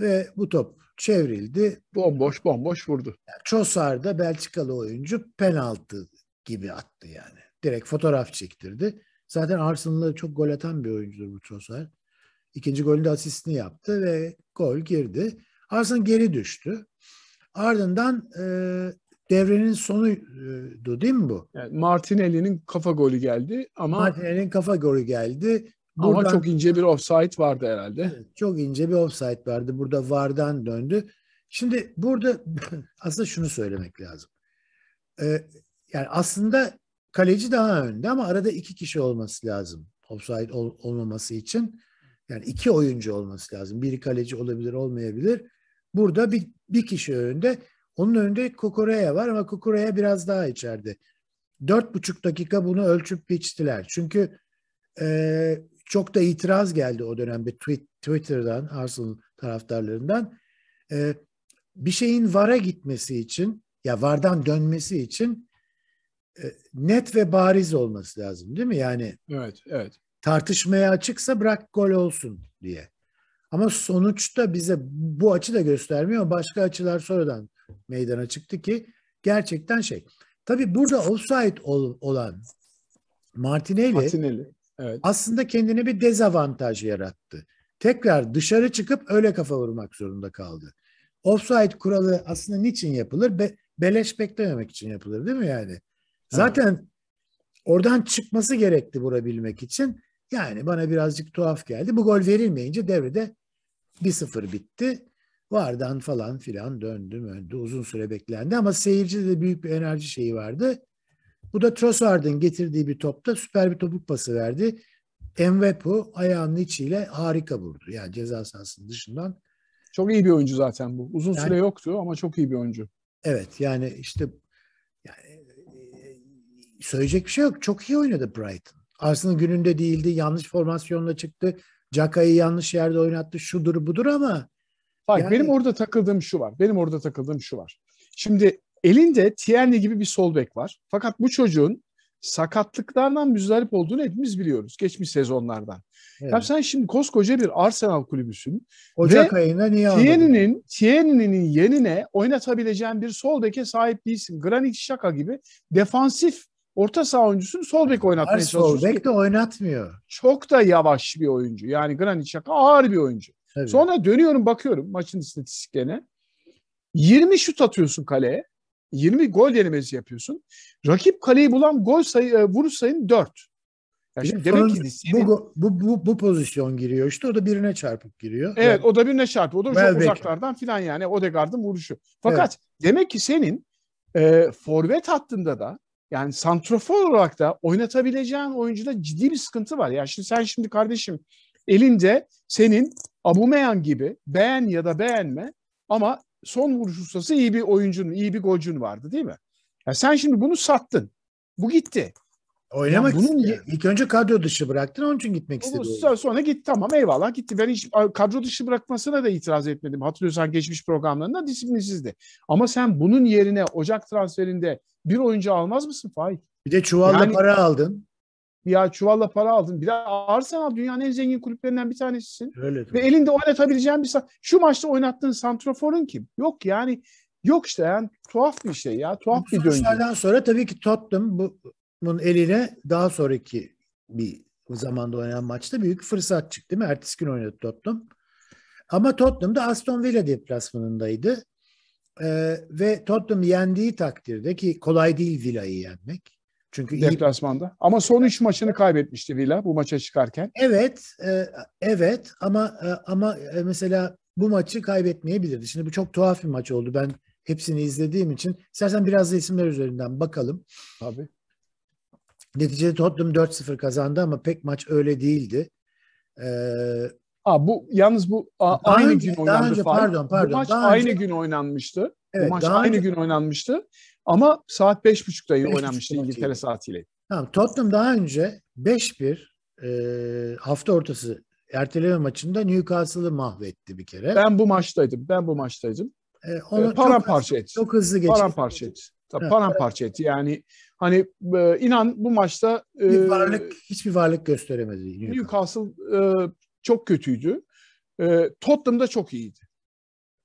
ve bu top çevrildi. Bomboş bomboş vurdu. Yani Çosar da Belçikalı oyuncu penaltı gibi attı yani. Direkt fotoğraf çektirdi. Zaten Arsenal'da çok gol atan bir oyuncudur bu Trossard. İkinci golünde asistini yaptı ve gol girdi. Arsenal geri düştü. Ardından e, devrenin sonuydu e, değil mi bu? Yani Martinelli'nin kafa golü geldi ama Martinelli'nin kafa golü geldi. Buradan, ama çok ince bir offside vardı herhalde. çok ince bir offside vardı. Burada VAR'dan döndü. Şimdi burada aslında şunu söylemek lazım. Ee, yani aslında kaleci daha önde ama arada iki kişi olması lazım. Offside ol, olmaması için. Yani iki oyuncu olması lazım. Biri kaleci olabilir olmayabilir. Burada bir, bir kişi önde. Onun önünde Kokoreya var ama Kokoreya biraz daha içeride. Dört buçuk dakika bunu ölçüp biçtiler. Çünkü e, çok da itiraz geldi o dönemde tweet, Twitter'dan, Arsenal taraftarlarından. E, bir şeyin VAR'a gitmesi için, ya VAR'dan dönmesi için e, net ve bariz olması lazım değil mi? Yani Evet, evet. tartışmaya açıksa bırak gol olsun diye. Ama sonuçta bize bu açı da göstermiyor. Başka açılar sonradan meydana çıktı ki gerçekten şey. Tabii burada offside ol, olan Martinelli, Martinelli. Evet. aslında kendine bir dezavantaj yarattı. Tekrar dışarı çıkıp öyle kafa vurmak zorunda kaldı. Offside kuralı aslında niçin yapılır? Be, beleş beklememek için yapılır değil mi yani? Zaten oradan çıkması gerekti vurabilmek için. Yani bana birazcık tuhaf geldi. Bu gol verilmeyince devrede 1-0 bitti. Vardan falan filan döndü döndü. Uzun süre beklendi ama seyircide de büyük bir enerji şeyi vardı. Bu da Trossard'ın getirdiği bir topta süper bir topuk pası verdi. Envepo ayağının içiyle harika vurdu. Yani ceza sahasının dışından. Çok iyi bir oyuncu zaten bu. Uzun yani, süre yoktu ama çok iyi bir oyuncu. Evet yani işte söyleyecek bir şey yok. Çok iyi oynadı Brighton. Arsenal gününde değildi. Yanlış formasyonla çıktı. Caka'yı yanlış yerde oynattı. Şudur budur ama. Bak yani... benim orada takıldığım şu var. Benim orada takıldığım şu var. Şimdi elinde Tierney gibi bir sol bek var. Fakat bu çocuğun sakatlıklardan müzdarip olduğunu hepimiz biliyoruz. Geçmiş sezonlardan. Evet. Ya sen şimdi koskoca bir Arsenal kulübüsün. Ocak ve ayında niye Tierney'nin Tierney'nin yerine oynatabileceğin bir sol beke sahip değilsin. Granit Xhaka gibi defansif orta saha oyuncusunu sol bek oynatmaya çalışıyor. Sol bek de oynatmıyor. Çok da yavaş bir oyuncu. Yani Granit Xhaka ağır bir oyuncu. Tabii. Sonra dönüyorum bakıyorum maçın istatistiklerine. 20 şut atıyorsun kaleye. 20 gol denemesi yapıyorsun. Rakip kaleyi bulan gol sayı e, vuruş sayın 4. Yani şimdi demek ki senin... bu, bu, bu, bu pozisyon giriyor İşte o da birine çarpıp giriyor. Evet yani, o da birine çarpıyor. O da çok uzaklardan filan yani Odegaard'ın vuruşu. Fakat evet. demek ki senin e, forvet hattında da yani santrofor olarak da oynatabileceğin oyuncuda ciddi bir sıkıntı var. Yani şimdi sen şimdi kardeşim elinde senin Abumeyan gibi beğen ya da beğenme ama son vuruş ustası iyi bir oyuncun, iyi bir golcün vardı değil mi? Ya sen şimdi bunu sattın. Bu gitti. Oynamak ya bunun istiyor. ilk önce kadro dışı bıraktın onun için gitmek istedi. Sonra, sonra gitti tamam eyvallah gitti. Ben hiç kadro dışı bırakmasına da itiraz etmedim. Hatırlıyorsan geçmiş programlarında disiplinsizdi. Ama sen bunun yerine Ocak transferinde bir oyuncu almaz mısın Faik? Bir de çuvalla yani, para aldın. Ya çuvalla para aldın. Bir de Arsenal dünyanın en zengin kulüplerinden bir tanesisin. Öyle. Ve tabii. elinde oynatabileceğin bir şu maçta oynattığın Santroforun kim? Yok yani Yok işte yani tuhaf bir şey ya. Tuhaf bu bir döngü. sonra tabii ki Tottenham bu bunun eline daha sonraki bir zamanda oynayan maçta büyük fırsat çıktı değil mi? Ertesi gün oynadı Tottenham. Ama Tottenham da Aston Villa deplasmanındaydı. Ee, ve Tottenham yendiği takdirde ki kolay değil Villa'yı yenmek. Çünkü deplasmanda. Iyi... Ama son üç maçını kaybetmişti Villa bu maça çıkarken. Evet, e, evet ama e, ama e, mesela bu maçı kaybetmeyebilirdi. Şimdi bu çok tuhaf bir maç oldu. Ben hepsini izlediğim için. İstersen biraz da isimler üzerinden bakalım. Tabii. Neticede Tottenham 4-0 kazandı ama pek maç öyle değildi. Ee, Aa, bu yalnız bu a, aynı önce, gün oynandı. Daha önce, pardon pardon. Bu maç daha aynı önce, gün oynanmıştı. Evet, bu maç aynı önce, gün oynanmıştı. Ama saat 5.30'da oynanmıştı İngiltere saatiyle. Tamam, Tottenham daha önce 5-1 e, hafta ortası erteleme maçında Newcastle'ı mahvetti bir kere. Ben bu maçtaydım. Ben bu maçtaydım. E, e onu e, paramparça çok, etti. Çok hızlı geçti. Paramparça etti. Tabii paramparça etti. Yani Hani e, inan bu maçta e, bir varlık hiçbir varlık gösteremedi. Newcastle e, çok kötüydü. E, Tottenham da çok iyiydi.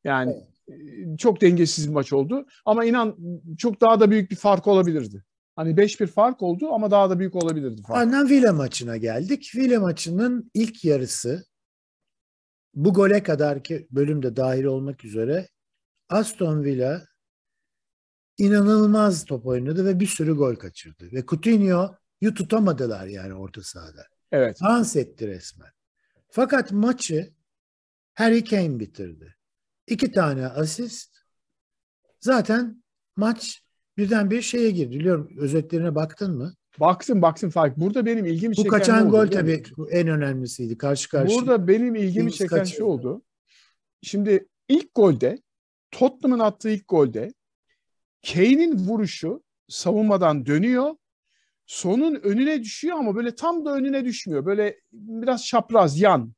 Yani evet. E, çok dengesiz bir maç oldu. Ama inan çok daha da büyük bir fark olabilirdi. Hani 5 bir fark oldu ama daha da büyük olabilirdi. Fark. Aynen Villa maçına geldik. Villa maçının ilk yarısı bu gole kadar ki bölümde dahil olmak üzere Aston Villa inanılmaz top oynadı ve bir sürü gol kaçırdı. Ve Coutinho'yu tutamadılar yani orta sahada. Evet. Dans etti resmen. Fakat maçı Harry Kane bitirdi. İki tane asist. Zaten maç birden bir şeye girdi. Biliyorum özetlerine baktın mı? Baksın baksın fark. Burada benim ilgimi çeken Bu kaçan gol oldu, tabii en önemlisiydi. Karşı karşıya. Burada benim ilgimi çeken kaçırdı. şey oldu. Şimdi ilk golde Tottenham'ın attığı ilk golde Kane'in vuruşu savunmadan dönüyor. Sonun önüne düşüyor ama böyle tam da önüne düşmüyor. Böyle biraz çapraz yan.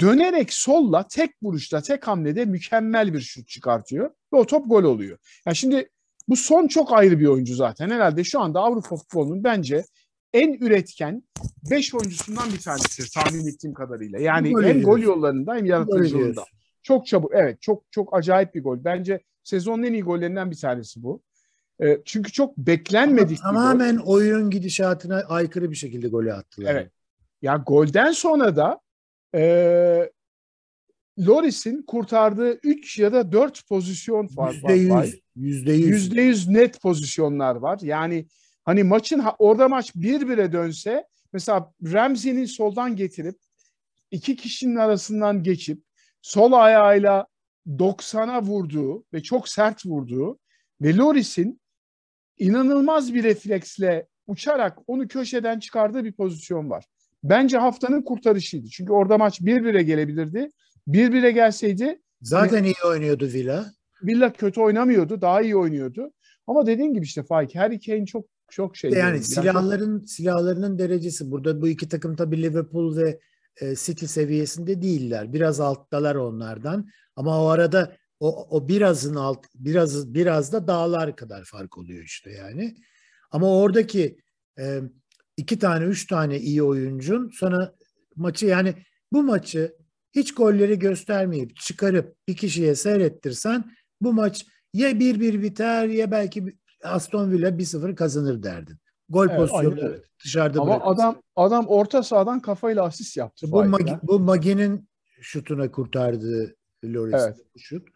Dönerek solla tek vuruşla tek hamlede mükemmel bir şut çıkartıyor. Ve o top gol oluyor. Yani şimdi bu son çok ayrı bir oyuncu zaten. Herhalde şu anda Avrupa futbolunun bence en üretken 5 oyuncusundan bir tanesidir tahmin ettiğim kadarıyla. Yani gol hem gol yollarında hem yaratıcılığında. Çok çabuk evet çok çok acayip bir gol. Bence Sezonun en iyi gollerinden bir tanesi bu. E, çünkü çok beklenmedik. Ama tamamen gol. oyunun gidişatına aykırı bir şekilde golü attılar. Evet. Ya golden sonra da e, Loris'in kurtardığı 3 ya da 4 pozisyon var. %100. Var. %100. %100 net pozisyonlar var. Yani hani maçın orada maç 1-1'e dönse mesela Ramsey'nin soldan getirip iki kişinin arasından geçip sol ayağıyla 90'a vurduğu ve çok sert vurduğu ve Loris'in inanılmaz bir refleksle uçarak onu köşeden çıkardığı bir pozisyon var. Bence haftanın kurtarışıydı. Çünkü orada maç bir 1e gelebilirdi. bir 1e gelseydi zaten iyi oynuyordu Villa. Villa kötü oynamıyordu, daha iyi oynuyordu. Ama dediğin gibi işte Faik her Kane çok çok şey. Yani silahların yani. silahlarının derecesi burada bu iki takım tabii Liverpool ve e, City seviyesinde değiller. Biraz alttalar onlardan. Ama o arada o, o birazın alt biraz biraz da dağlar kadar fark oluyor işte yani. Ama oradaki e, iki tane üç tane iyi oyuncun sonra maçı yani bu maçı hiç golleri göstermeyip çıkarıp bir kişiye seyrettirsen bu maç ya bir bir biter ya belki Aston Villa 1-0 kazanır derdin. Gol evet, pozisyonu aynen, evet. dışarıda Ama bırakırsa. adam adam orta sahadan kafayla asist yaptı. Bu Magi, bu Magi'nin şutuna kurtardı Loris'in evet. şut.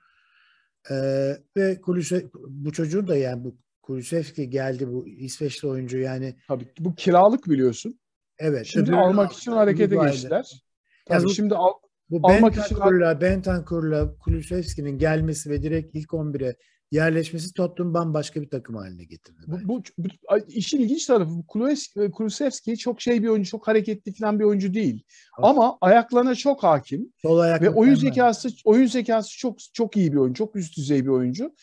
Ee, ve Kulüse, bu çocuğun da yani bu Kulusevski geldi bu İsveçli oyuncu yani. Tabii bu kiralık biliyorsun. Evet. Şimdi almak için harekete geçtiler. Tabii bu, şimdi al, bu almak için Bentankur'la Bentankur'la Kulusevski'nin gelmesi ve direkt ilk 11'e yerleşmesi Tottenham bambaşka bir takım haline getirdi. Bu, bu, bu işin ilginç tarafı e, Kulusevski çok şey bir oyuncu, çok hareketli falan bir oyuncu değil. Evet. Ama ayaklarına çok hakim. Sol ve oyun zekası oyun zekası çok çok iyi bir oyuncu, çok üst düzey bir oyuncu.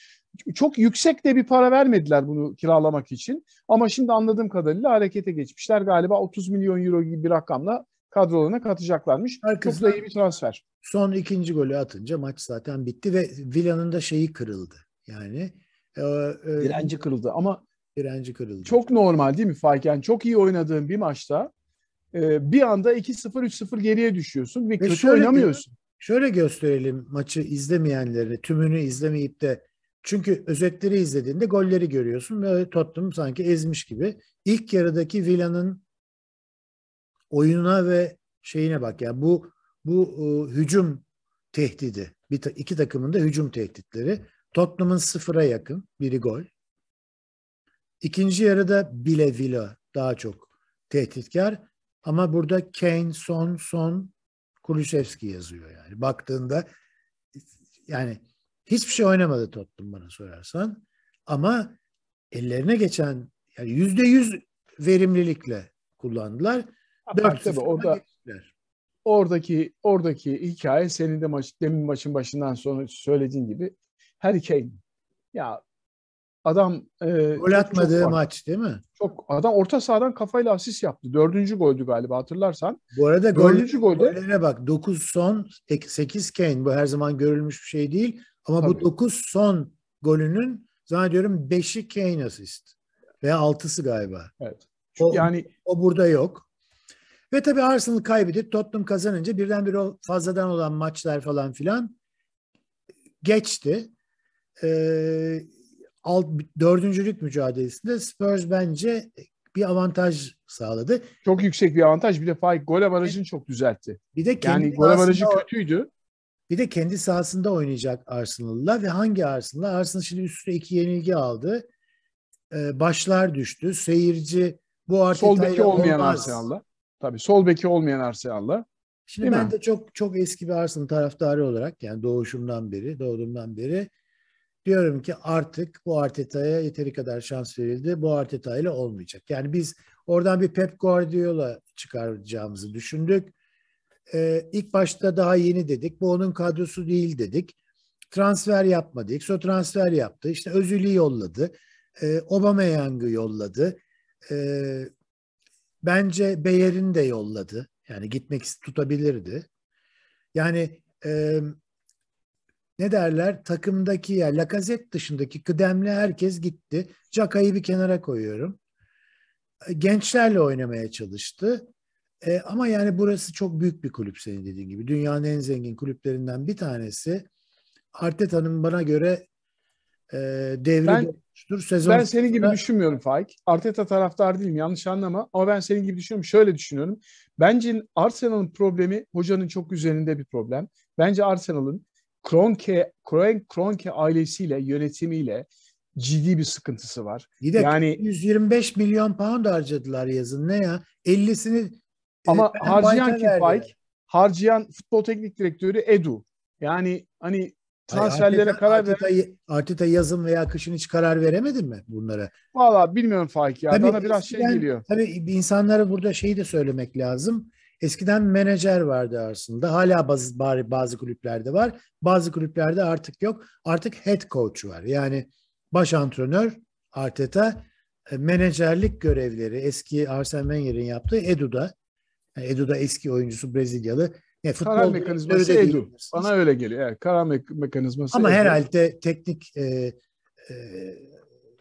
Çok yüksek de bir para vermediler bunu kiralamak için. Ama şimdi anladığım kadarıyla harekete geçmişler. Galiba 30 milyon euro gibi bir rakamla kadrolarına katacaklarmış. Arkasından, çok da iyi bir transfer. Son ikinci golü atınca maç zaten bitti ve Villa'nın da şeyi kırıldı yani e, e, direnci kırıldı ama direnci kırıldı. Çok normal değil mi Fark? Yani çok iyi oynadığın bir maçta e, bir anda 2-0 3-0 geriye düşüyorsun ve, ve kötü şöyle, oynamıyorsun. Şöyle gösterelim maçı izlemeyenleri, tümünü izlemeyip de çünkü özetleri izlediğinde golleri görüyorsun ve Tottenham sanki ezmiş gibi. İlk yarıdaki Villa'nın oyununa ve şeyine bak ya. Yani bu bu e, hücum tehdidi. Bir ta, iki takımın da hücum tehditleri. Tottenham'ın sıfıra yakın. Biri gol. İkinci yarıda bile Villa daha çok tehditkar. Ama burada Kane, Son, Son, Kulusevski yazıyor yani. Baktığında yani hiçbir şey oynamadı Tottenham bana sorarsan. Ama ellerine geçen yani yüzde yüz verimlilikle kullandılar. Bak tabii orada geçtiler. oradaki oradaki hikaye senin de maç demin maçın başından sonra söylediğin gibi Harry Kane. Ya adam e, gol atmadı maç değil mi? Çok adam orta sahadan kafayla asist yaptı. Dördüncü goldü galiba hatırlarsan. Bu arada dördüncü gol, golde gollere bak 9 son 8 Kane bu her zaman görülmüş bir şey değil ama Tabii. bu 9 son golünün zannediyorum 5'i Kane asist veya 6'sı galiba. Evet. Çünkü o, yani o burada yok. Ve tabii Arsenal kaybedip Tottenham kazanınca birdenbire fazladan olan maçlar falan filan geçti e, alt, dördüncülük mücadelesinde Spurs bence bir avantaj sağladı. Çok yüksek bir avantaj. Bir de Faik gol avarajını evet. çok düzeltti. Bir de kendi yani gol avarajı kötüydü. Bir de kendi sahasında oynayacak Arsenal'la ve hangi Arsenal'la? Arsenal şimdi üstüne iki yenilgi aldı. Ee, başlar düştü. Seyirci bu Arteta'yla Sol beki olmayan Arsenal'la. Tabii sol beki olmayan Arsenal'la. Şimdi Değil ben mi? de çok çok eski bir Arsenal taraftarı olarak yani doğuşumdan beri, doğduğumdan beri Diyorum ki artık bu Arteta'ya yeteri kadar şans verildi. Bu Arteta ile olmayacak. Yani biz oradan bir Pep Guardiola çıkaracağımızı düşündük. Ee, ilk başta daha yeni dedik. Bu onun kadrosu değil dedik. Transfer yapmadı. İkso transfer yaptı. İşte Özül'ü yolladı. Ee, Aubameyang'ı yolladı. Ee, bence Beyer'in de yolladı. Yani gitmek tutabilirdi. Yani e, ne derler takımdaki ya lakazet dışındaki kıdemli herkes gitti. Caka'yı bir kenara koyuyorum. E, gençlerle oynamaya çalıştı. E, ama yani burası çok büyük bir kulüp senin dediğin gibi. Dünyanın en zengin kulüplerinden bir tanesi. Arteta'nın bana göre e, devri ben, olmuştur. Sezon ben senin gibi da... düşünmüyorum Faik. Arteta taraftar değilim yanlış anlama ama ben senin gibi düşünüyorum. Şöyle düşünüyorum. Bence Arsenal'ın problemi hocanın çok üzerinde bir problem. Bence Arsenal'ın Kronke, Kronke ailesiyle, yönetimiyle ciddi bir sıkıntısı var. Bir yani 125 milyon pound harcadılar yazın. Ne ya? 50'sini e, ama e, harcayan kim Pike? Harcayan futbol teknik direktörü Edu. Yani hani transferlere Ay, karar ver. Arteta yazın veya kışın hiç karar veremedin mi bunlara? Valla bilmiyorum Faik ya. Tabii, Bana biraz şey geliyor. Tabii insanlara burada şeyi de söylemek lazım. Eskiden menajer vardı Arsenal'da. Hala bazı, bari bazı kulüplerde var. Bazı kulüplerde artık yok. Artık head coach var. Yani baş antrenör Arteta e, menajerlik görevleri eski Arsene Wenger'in yaptığı Edu'da. Yani e, Edu'da eski oyuncusu Brezilyalı. Yani e, karar mekanizması de Edu. Bana öyle geliyor. Yani karar mekanizması Ama Edu. herhalde teknik e, e,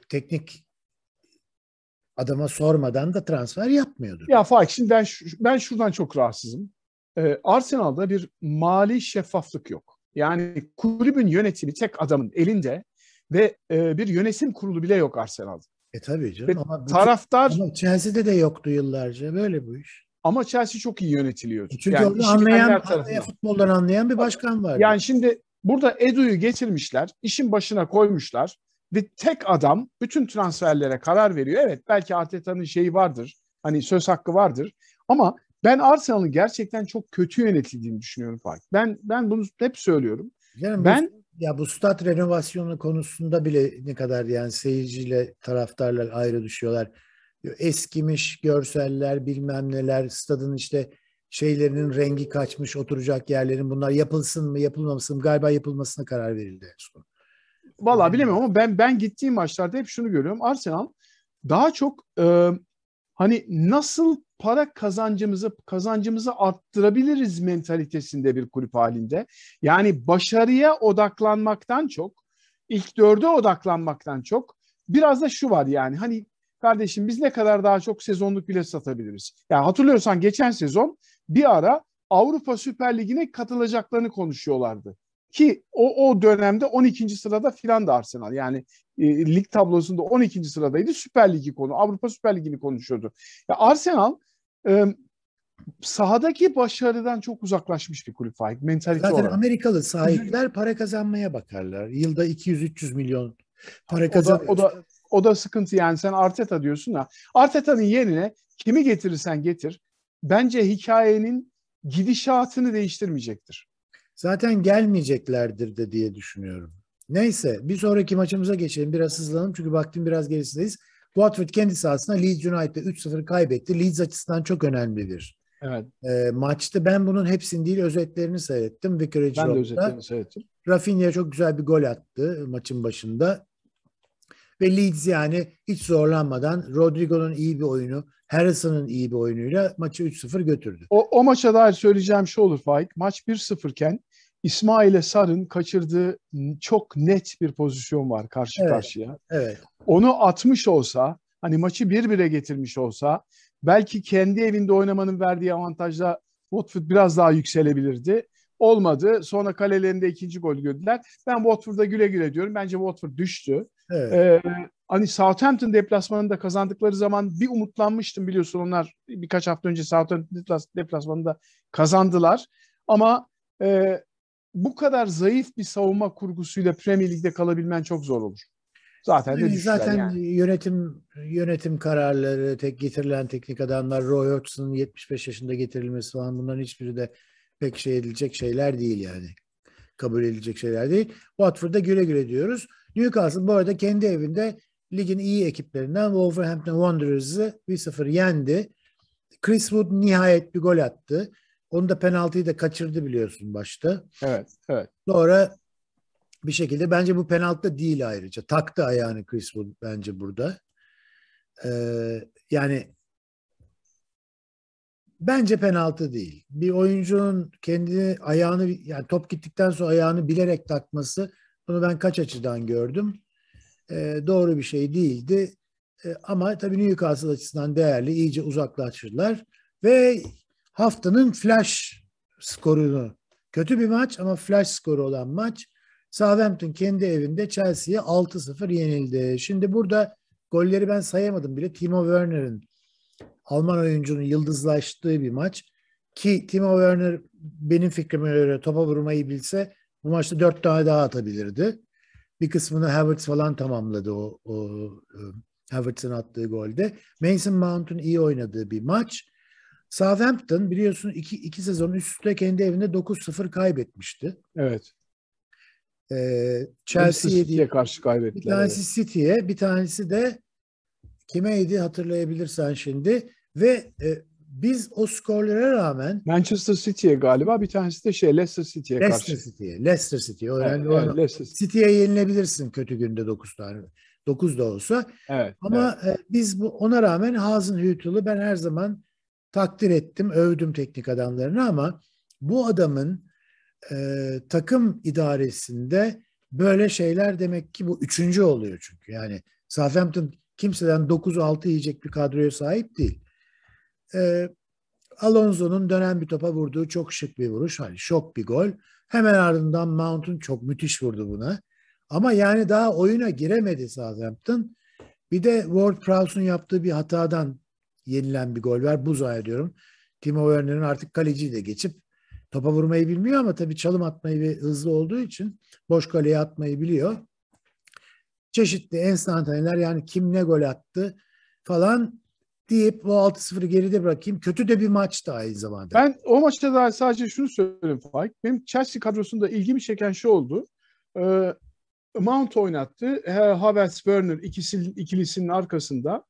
teknik Adama sormadan da transfer yapmıyordur. Ya Faik şimdi ben, ben şuradan çok rahatsızım. Ee, Arsenal'da bir mali şeffaflık yok. Yani kulübün yönetimi tek adamın elinde ve e, bir yönetim kurulu bile yok Arsenal'da. E tabii canım ve ama taraftar ama Chelsea'de de yoktu yıllarca böyle bu iş. Ama Chelsea çok iyi yönetiliyor. E, çünkü yani anlayan, anlayan futboldan anlayan bir başkan var. Yani şimdi burada Edu'yu getirmişler, işin başına koymuşlar. Ve tek adam bütün transferlere karar veriyor. Evet belki Arteta'nın şeyi vardır. Hani söz hakkı vardır. Ama ben Arsenal'ın gerçekten çok kötü yönetildiğini düşünüyorum Fatih. Ben ben bunu hep söylüyorum. Yani ben ya bu stat renovasyonu konusunda bile ne kadar yani seyirciyle taraftarlar ayrı düşüyorlar. Eskimiş görseller bilmem neler stadın işte şeylerinin rengi kaçmış oturacak yerlerin bunlar yapılsın mı yapılmamasın galiba yapılmasına karar verildi en Valla bilemiyorum ama ben ben gittiğim maçlarda hep şunu görüyorum. Arsenal daha çok e, hani nasıl para kazancımızı kazancımızı arttırabiliriz mentalitesinde bir kulüp halinde. Yani başarıya odaklanmaktan çok, ilk dörde odaklanmaktan çok. Biraz da şu var yani hani kardeşim biz ne kadar daha çok sezonluk bile satabiliriz? Yani hatırlıyorsan geçen sezon bir ara Avrupa Süper Ligi'ne katılacaklarını konuşuyorlardı. Ki o, o dönemde 12. sırada filan da Arsenal. Yani e, lig tablosunda 12. sıradaydı. Süper Ligi konu, Avrupa Süper Ligi'ni konuşuyordu. Ya Arsenal e, sahadaki başarıdan çok uzaklaşmış bir kulüp Faik. Mentalite Zaten olarak. Amerikalı sahipler para kazanmaya bakarlar. Yılda 200-300 milyon para kazanıyor. O da, o da, o da sıkıntı yani sen Arteta diyorsun da Arteta'nın yerine kimi getirirsen getir bence hikayenin gidişatını değiştirmeyecektir. Zaten gelmeyeceklerdir de diye düşünüyorum. Neyse bir sonraki maçımıza geçelim. Biraz hızlanalım çünkü vaktim biraz gerisindeyiz. Watford kendi sahasında Leeds United'e 3-0 kaybetti. Leeds açısından çok önemli bir evet. e, ee, maçtı. Ben bunun hepsini değil özetlerini seyrettim. Vicarage ben de özetlerini seyrettim. Rafinha çok güzel bir gol attı maçın başında. Ve Leeds yani hiç zorlanmadan Rodrigo'nun iyi bir oyunu, Harrison'ın iyi bir oyunuyla maçı 3-0 götürdü. O, o maça dair söyleyeceğim şu olur Faik. Maç 1-0 iken İsmail Sarın kaçırdığı çok net bir pozisyon var karşı evet, karşıya. Evet. Onu atmış olsa, hani maçı 1-1'e getirmiş olsa belki kendi evinde oynamanın verdiği avantajla Watford biraz daha yükselebilirdi. Olmadı. Sonra kalelerinde ikinci gol gördüler. Ben Watford'a güle güle diyorum. Bence Watford düştü. Evet. Ee, hani Southampton deplasmanında kazandıkları zaman bir umutlanmıştım biliyorsun onlar birkaç hafta önce Southampton deplasmanında kazandılar. Ama e, bu kadar zayıf bir savunma kurgusuyla Premier Lig'de kalabilmen çok zor olur. Zaten de ee, zaten yani. yönetim yönetim kararları, tek getirilen teknik adamlar, Roy Hodgson'un 75 yaşında getirilmesi falan bunların hiçbiri de pek şey edilecek şeyler değil yani. Kabul edilecek şeyler değil. Watford'a güle güle diyoruz. Newcastle bu arada kendi evinde ligin iyi ekiplerinden Wolverhampton Wanderers'ı 1-0 yendi. Chris Wood nihayet bir gol attı. Onu da penaltıyı da kaçırdı biliyorsun başta. Evet, evet. Sonra bir şekilde bence bu penaltı değil ayrıca. Taktı ayağını Chris Wood bence burada. Ee, yani bence penaltı değil. Bir oyuncunun kendini ayağını yani top gittikten sonra ayağını bilerek takması bunu ben kaç açıdan gördüm. E, doğru bir şey değildi. E, ama tabii Newcastle açısından değerli. iyice uzaklaştırdılar. Ve haftanın flash skorunu. Kötü bir maç ama flash skoru olan maç. Southampton kendi evinde Chelsea'ye 6-0 yenildi. Şimdi burada golleri ben sayamadım bile. Timo Werner'in Alman oyuncunun yıldızlaştığı bir maç. Ki Timo Werner benim fikrime göre topa vurmayı bilse bu maçta dört tane daha atabilirdi. Bir kısmını Havertz falan tamamladı o, o e, Havertz'ın attığı golde. Mason Mount'un iyi oynadığı bir maç. Southampton biliyorsun iki, iki sezon üst üste kendi evinde 9-0 kaybetmişti. Evet. Ee, Chelsea City'ye karşı kaybettiler. Bir tanesi evet. City'ye, bir tanesi de kimeydi hatırlayabilirsen şimdi ve e, biz o skorlara rağmen Manchester City'ye galiba bir tanesi de şey Leicester City'ye Leicester karşı. City'ye, Leicester City'ye. Evet, yani evet, Leicester City'ye yenilebilirsin kötü günde 9 tane. 9 da olsa. Evet, Ama evet. E, biz bu ona rağmen Hazen Hüytül'ü ben her zaman takdir ettim, övdüm teknik adamlarını ama bu adamın e, takım idaresinde böyle şeyler demek ki bu üçüncü oluyor çünkü. Yani Southampton kimseden 9-6 yiyecek bir kadroya sahip değil e, Alonso'nun dönen bir topa vurduğu çok şık bir vuruş. Hani şok bir gol. Hemen ardından Mount'un çok müthiş vurdu buna. Ama yani daha oyuna giremedi Southampton. Bir de Ward Prowse'un yaptığı bir hatadan yenilen bir gol var. Bu zannediyorum. Timo Werner'in artık kaleciyi de geçip topa vurmayı bilmiyor ama tabii çalım atmayı ve hızlı olduğu için boş kaleye atmayı biliyor. Çeşitli enstantaneler yani kim ne gol attı falan deyip bu 6-0'ı geride bırakayım. Kötü de bir maç da aynı zamanda. Ben o maçta da sadece şunu söyleyeyim Faik. Benim Chelsea kadrosunda ilgimi çeken şey oldu. Ee, Mount oynattı. Havertz, Werner ikisi, ikilisinin arkasında.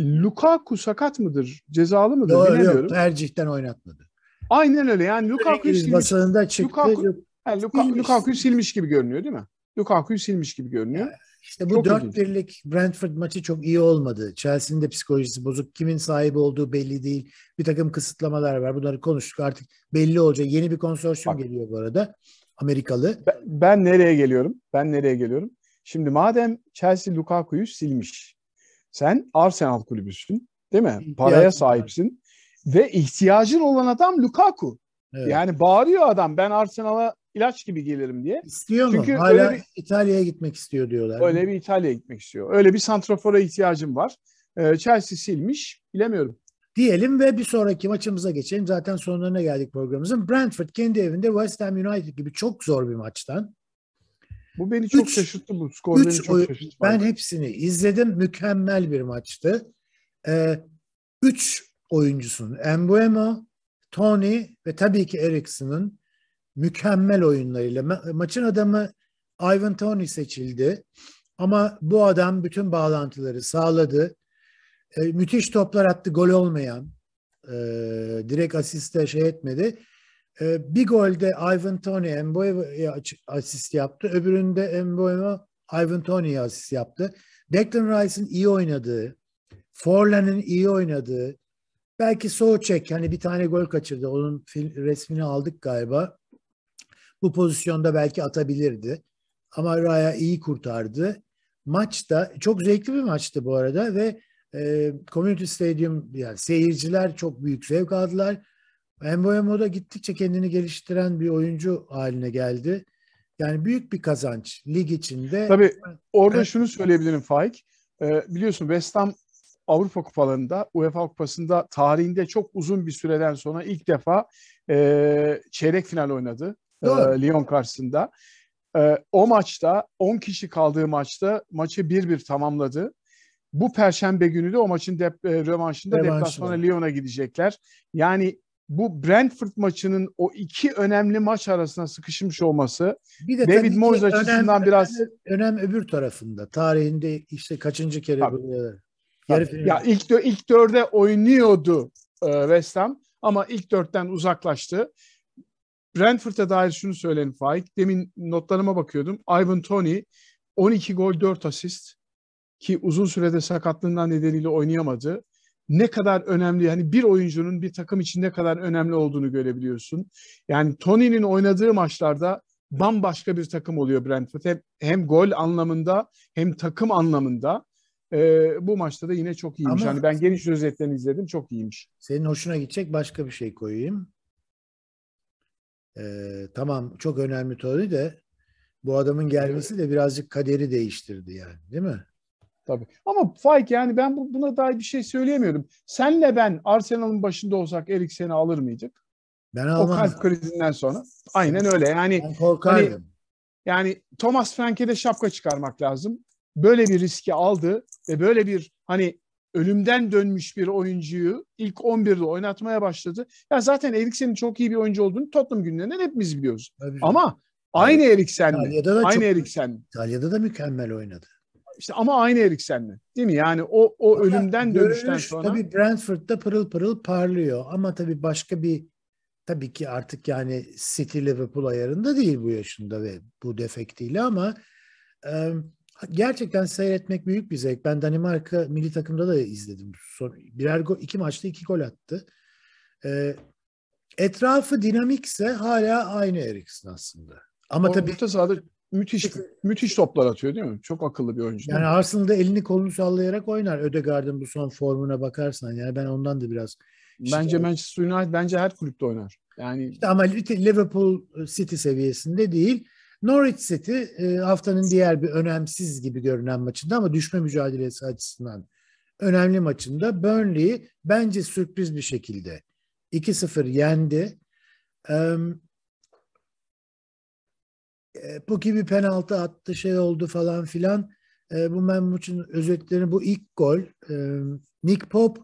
Lukaku sakat mıdır? Cezalı mıdır? Doğru, bilemiyorum. Yok, tercihten oynatmadı. Aynen öyle. Yani Lukaku silmiş. Basınında çıktı. Lukaku, yani Luka, silmiş. Lukaku'yu silmiş gibi görünüyor değil mi? Lukaku'yu silmiş gibi görünüyor. Evet. İşte bu çok 4 ilginç. birlik Brentford maçı çok iyi olmadı. Chelsea'nin de psikolojisi bozuk. Kimin sahibi olduğu belli değil. Bir takım kısıtlamalar var. Bunları konuştuk artık. Belli olacak. Yeni bir konsorsiyum Bak, geliyor bu arada. Amerikalı. Ben, ben nereye geliyorum? Ben nereye geliyorum? Şimdi madem Chelsea Lukaku'yu silmiş. Sen Arsenal kulübüsün. Değil mi? Paraya sahipsin. Ve ihtiyacın olan adam Lukaku. Evet. Yani bağırıyor adam ben Arsenal'a ilaç gibi gelirim diye. İstiyor Çünkü mu? Hala bir, İtalya'ya gitmek istiyor diyorlar. Öyle bir İtalya'ya gitmek istiyor. Öyle bir santrafora ihtiyacım var. Ee, Chelsea silmiş. Bilemiyorum. Diyelim ve bir sonraki maçımıza geçelim. Zaten sonlarına geldik programımızın. Brentford kendi evinde West Ham United gibi çok zor bir maçtan. Bu beni çok üç, şaşırttı bu skor. Üç, beni çok şaşırttı. Ben hepsini izledim. Mükemmel bir maçtı. Ee, üç oyuncusun. Embuemo, Tony ve tabii ki Eriksen'ın mükemmel oyunlarıyla. Ma- maçın adamı Ivan Tony seçildi ama bu adam bütün bağlantıları sağladı. E, müthiş toplar attı gol olmayan. E, direkt asiste şey etmedi. E, bir golde Ivan Tony Emboy'a asist yaptı. Öbüründe Emboy'a Ivan Tony'ye asist yaptı. Declan Rice'ın iyi oynadığı, Forlan'ın iyi oynadığı, belki Soğuçek hani bir tane gol kaçırdı. Onun resmini aldık galiba. Bu pozisyonda belki atabilirdi. Ama Raya iyi kurtardı. Maçta çok zevkli bir maçtı bu arada ve e, Community Stadium yani seyirciler çok büyük zevk aldılar. Emboyamo da gittikçe kendini geliştiren bir oyuncu haline geldi. Yani büyük bir kazanç lig içinde. Tabii orada evet. şunu söyleyebilirim Faik. Ee, biliyorsun West Ham Avrupa Kupalarında, UEFA Kupası'nda tarihinde çok uzun bir süreden sonra ilk defa e, çeyrek final oynadı e, Lyon karşısında. E, o maçta 10 kişi kaldığı maçta maçı 1-1 tamamladı. Bu perşembe günü de o maçın dep e, rövanşında deplasmana Lyon'a gidecekler. Yani bu Brentford maçının o iki önemli maç arasında sıkışmış olması bir de David Moyes açısından önem, biraz önem, önem öbür tarafında tarihinde işte kaçıncı kere tabii, böyle tabii. ya ilk ilk dörde oynuyordu e, West Ham ama ilk dörtten uzaklaştı. Brentford'a dair şunu söyleyelim Faik. Demin notlarıma bakıyordum. Ivan Tony 12 gol 4 asist ki uzun sürede sakatlığından nedeniyle oynayamadı. Ne kadar önemli Yani bir oyuncunun bir takım için ne kadar önemli olduğunu görebiliyorsun. Yani Tony'nin oynadığı maçlarda bambaşka bir takım oluyor Brentford. Hem, hem gol anlamında hem takım anlamında. Ee, bu maçta da yine çok iyiymiş. Ama yani ben geniş özetlerini izledim. Çok iyiymiş. Senin hoşuna gidecek başka bir şey koyayım. Ee, tamam çok önemli teori de bu adamın gelmesi de birazcık kaderi değiştirdi yani değil mi? Tabii. Ama Faik yani ben buna dair bir şey söyleyemiyorum. Senle ben Arsenal'ın başında olsak Eriksen'i alır mıydık? Ben almam. O kalp krizinden sonra. Aynen öyle. Yani ben korkardım. Hani, yani Thomas Frank'e de şapka çıkarmak lazım. Böyle bir riski aldı ve böyle bir hani ölümden dönmüş bir oyuncuyu ilk 11'de oynatmaya başladı. Ya zaten Eriksen'in çok iyi bir oyuncu olduğunu Tottenham günlerinden hepimiz biliyoruz. Tabii. Ama aynı Eriksen'le. İtalya'da aynı çok, Eriksen. İtalya'da da mükemmel oynadı. İşte ama aynı mi, Değil mi? Yani o o ama ölümden görünüş, dönüşten sonra. Tabii Brentford'da pırıl pırıl parlıyor ama tabii başka bir tabii ki artık yani City Liverpool ayarında değil bu yaşında ve bu defektiyle ama ıı, gerçekten seyretmek büyük bir zevk. Ben Danimarka milli takımda da izledim. Son, birer go, iki maçta iki gol attı. E, etrafı dinamikse hala aynı Eriksen aslında. Ama o, tabii orta sahada müthiş müthiş toplar atıyor değil mi? Çok akıllı bir oyuncu. Yani Arsenal'da elini kolunu sallayarak oynar. Ödegaard'ın bu son formuna bakarsan yani ben ondan da biraz Bence Manchester United bence her kulüpte oynar. Yani işte ama Liverpool e, City seviyesinde değil. Norwich City e, haftanın diğer bir önemsiz gibi görünen maçında ama düşme mücadelesi açısından önemli maçında Burnley bence sürpriz bir şekilde 2-0 yendi. Bu e, Puki bir penaltı attı, şey oldu falan filan. E, bu ben maçın özetlerini bu ilk gol. Nick Pope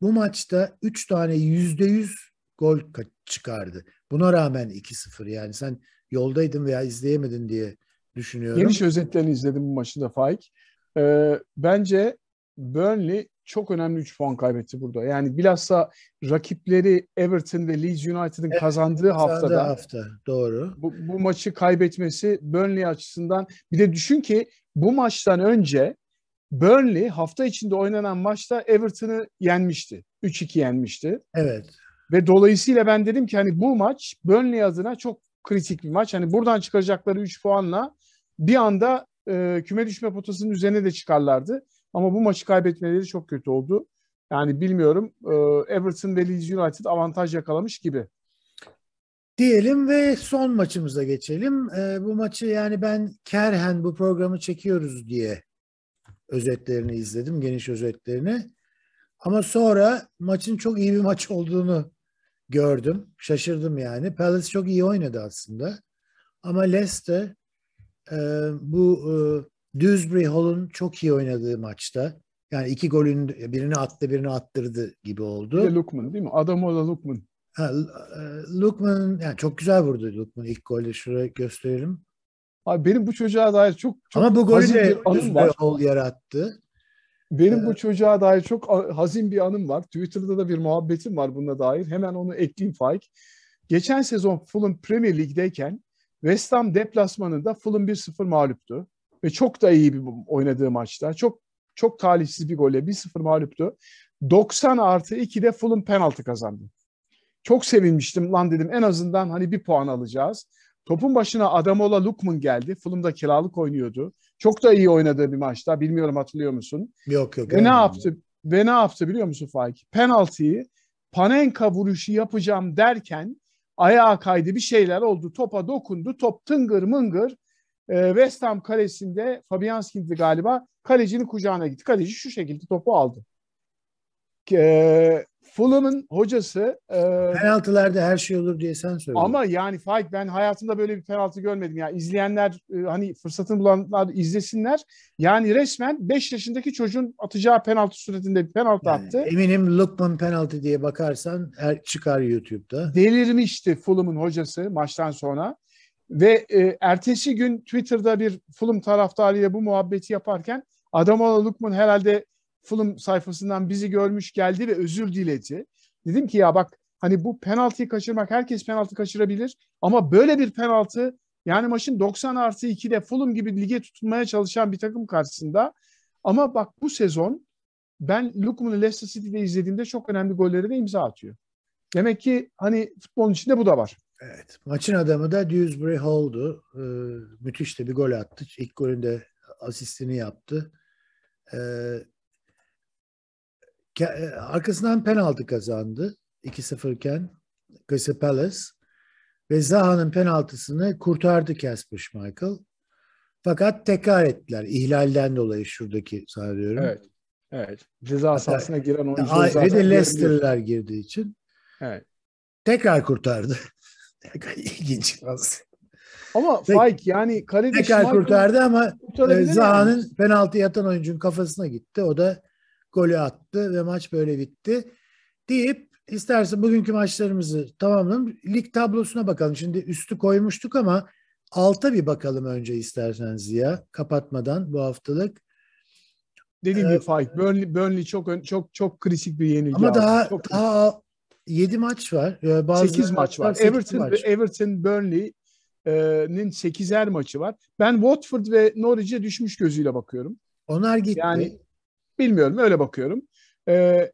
bu maçta 3 tane %100 gol çıkardı. Buna rağmen 2-0 yani sen yoldaydın veya izleyemedin diye düşünüyorum. Geniş özetlerini izledim bu maçı da Faik. Ee, bence Burnley çok önemli 3 puan kaybetti burada. Yani bilhassa rakipleri Everton ve Leeds United'ın evet, kazandığı haftada hafta doğru. Bu, bu maçı kaybetmesi Burnley açısından bir de düşün ki bu maçtan önce Burnley hafta içinde oynanan maçta Everton'ı yenmişti. 3-2 yenmişti. Evet. Ve dolayısıyla ben dedim ki hani bu maç Burnley adına çok kritik bir maç. Hani buradan çıkacakları 3 puanla bir anda e, küme düşme potasının üzerine de çıkarlardı. Ama bu maçı kaybetmeleri çok kötü oldu. Yani bilmiyorum e, Everton ve Leeds United avantaj yakalamış gibi. Diyelim ve son maçımıza geçelim. E, bu maçı yani ben kerhen bu programı çekiyoruz diye özetlerini izledim, geniş özetlerini. Ama sonra maçın çok iyi bir maç olduğunu gördüm. Şaşırdım yani. Palace çok iyi oynadı aslında. Ama Leicester e, bu e, Dewsbury Hall'un çok iyi oynadığı maçta yani iki golün birini attı birini attırdı gibi oldu. Bir de Lukman değil mi? Adam o orada Lukman. Ha, Lukman e, yani çok güzel vurdu Lukman ilk golde şuraya gösterelim. Abi benim bu çocuğa dair çok, çok Ama bu golü de bir anım yarattı. Benim evet. bu çocuğa dair çok hazin bir anım var. Twitter'da da bir muhabbetim var bununla dair. Hemen onu ekleyeyim Faik. Geçen sezon Fulham Premier Lig'deyken West Ham deplasmanında Fulham 1-0 mağluptu. Ve çok da iyi bir oynadığı maçta. Çok çok talihsiz bir golle 1-0 mağluptu. 90 artı 2'de Fulham penaltı kazandı. Çok sevinmiştim lan dedim en azından hani bir puan alacağız. Topun başına Adamola Lukman geldi. Fulham'da kiralık oynuyordu. Çok da iyi oynadığı bir maçta. Bilmiyorum hatırlıyor musun? Yok yok. Ve ne yaptı? Ve ne yaptı biliyor musun Faik? Penaltıyı Panenka vuruşu yapacağım derken ayağa kaydı bir şeyler oldu. Topa dokundu. Top tıngır mıngır e, West Ham kalesinde Fabianski'ydi galiba. Kalecinin kucağına gitti. Kaleci şu şekilde topu aldı. Ee, Fulham'ın hocası e, penaltılarda her şey olur diye sen söyle. Ama yani Faik ben hayatımda böyle bir penaltı görmedim ya. Yani izleyenler e, hani fırsatını bulanlar izlesinler. Yani resmen 5 yaşındaki çocuğun atacağı penaltı suretinde bir penaltı yani, attı. Eminim Lukman penaltı diye bakarsan er, çıkar YouTube'da. Delirmişti Fulham'ın hocası maçtan sonra. Ve e, ertesi gün Twitter'da bir Fulham taraftarıyla bu muhabbeti yaparken Adamola Lukman herhalde Fulham sayfasından bizi görmüş geldi ve özür diledi. Dedim ki ya bak hani bu penaltıyı kaçırmak herkes penaltı kaçırabilir ama böyle bir penaltı yani maçın 90 artı 2'de Fulham gibi lige tutunmaya çalışan bir takım karşısında ama bak bu sezon ben Lukman'ı Leicester City'de izlediğimde çok önemli golleri de imza atıyor. Demek ki hani futbolun içinde bu da var. Evet. Maçın adamı da Dewsbury Hall'du. Ee, müthiş de bir gol attı. İlk golünde asistini yaptı. Ee, e, arkasından penaltı kazandı 2-0 iken Crystal Palace ve Zaha'nın penaltısını kurtardı Casper Schmeichel. Fakat tekrar ettiler ihlalden dolayı şuradaki sanıyorum. Evet. Evet. Ceza sahasına giren oyuncu Hayır, zaten. de Leicester'lar girdiği için. Evet. Tekrar kurtardı. İlginç Ama Tek, Faik yani kaleci tekrar Schmeichel kurtardı ama e, Zaha'nın penaltı yatan oyuncunun kafasına gitti. O da golü attı ve maç böyle bitti deyip istersen bugünkü maçlarımızı tamamlayalım. Lig tablosuna bakalım. Şimdi üstü koymuştuk ama alta bir bakalım önce istersen Ziya kapatmadan bu haftalık. Dediğim ee, gibi Burnley, Burnley çok çok çok kritik bir yenilgi. Ama aldı. daha çok daha 7 maç var. Ee, bazı 8 maç var. Everton maç. Everton Burnley'nin 8'er maçı var. Ben Watford ve Norwich'e düşmüş gözüyle bakıyorum. Onlar gitti. Yani Bilmiyorum öyle bakıyorum. E,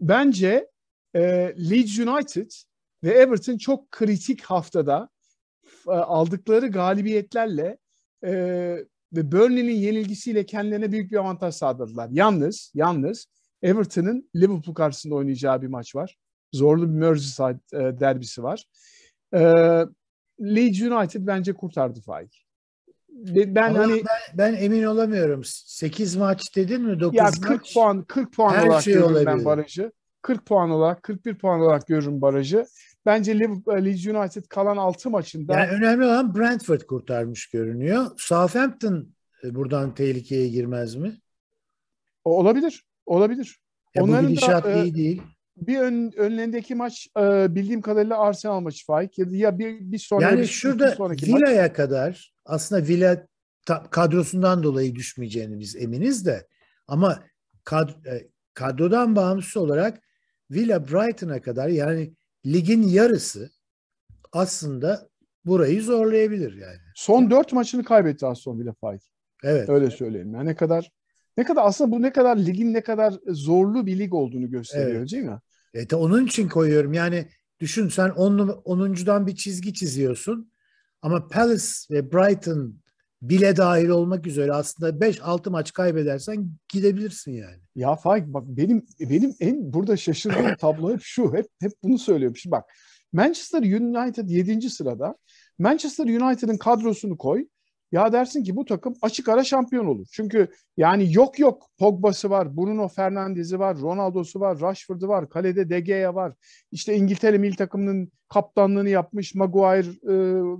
bence e, Leeds United ve Everton çok kritik haftada e, aldıkları galibiyetlerle e, ve Burnley'nin yenilgisiyle kendilerine büyük bir avantaj sağladılar. Yalnız, yalnız Everton'ın Liverpool karşısında oynayacağı bir maç var. Zorlu bir Merseyside e, derbisi var. E, Leeds United bence kurtardı Faik ben Ama hani ben, ben emin olamıyorum. 8 maç dedin mi? 9 ya 40 maç. puan 40 puan her olarak şey görürüm ben barajı. 40 puan olarak 41 puan olarak görürüm barajı. Bence e, Leeds United kalan 6 maçında yani önemli olan Brentford kurtarmış görünüyor. Southampton e, buradan tehlikeye girmez mi? O olabilir. Olabilir. Ya e, Onların bu gidişat da, iyi değil bir ön, önlerindeki maç e, bildiğim kadarıyla Arsenal maçı Faik ya, ya bir, bir sonraki Yani bir, şurada bir sonraki Villa'ya maç. kadar aslında Villa ta, kadrosundan dolayı düşmeyeceğini biz eminiz de ama kad, e, kadrodan bağımsız olarak Villa Brighton'a kadar yani ligin yarısı aslında burayı zorlayabilir yani. Son dört maçını kaybetti Aston Villa Faik. Evet. Öyle söyleyeyim. Yani ne kadar ne kadar aslında bu ne kadar ligin ne kadar zorlu bir lig olduğunu gösteriyor evet. değil mi? Evet, onun için koyuyorum. Yani düşün sen On, 10.dan bir çizgi çiziyorsun. Ama Palace ve Brighton bile dahil olmak üzere aslında 5-6 maç kaybedersen gidebilirsin yani. Ya Faik bak benim benim en burada şaşırdığım tablo hep şu. Hep hep bunu söylüyorum. Şimdi bak Manchester United 7. sırada. Manchester United'ın kadrosunu koy. Ya dersin ki bu takım açık ara şampiyon olur. Çünkü yani yok yok Pogba'sı var, Bruno Fernandes'i var, Ronaldo'su var, Rashford'u var, kalede De Gea var. İşte İngiltere milli takımının kaptanlığını yapmış Maguire e,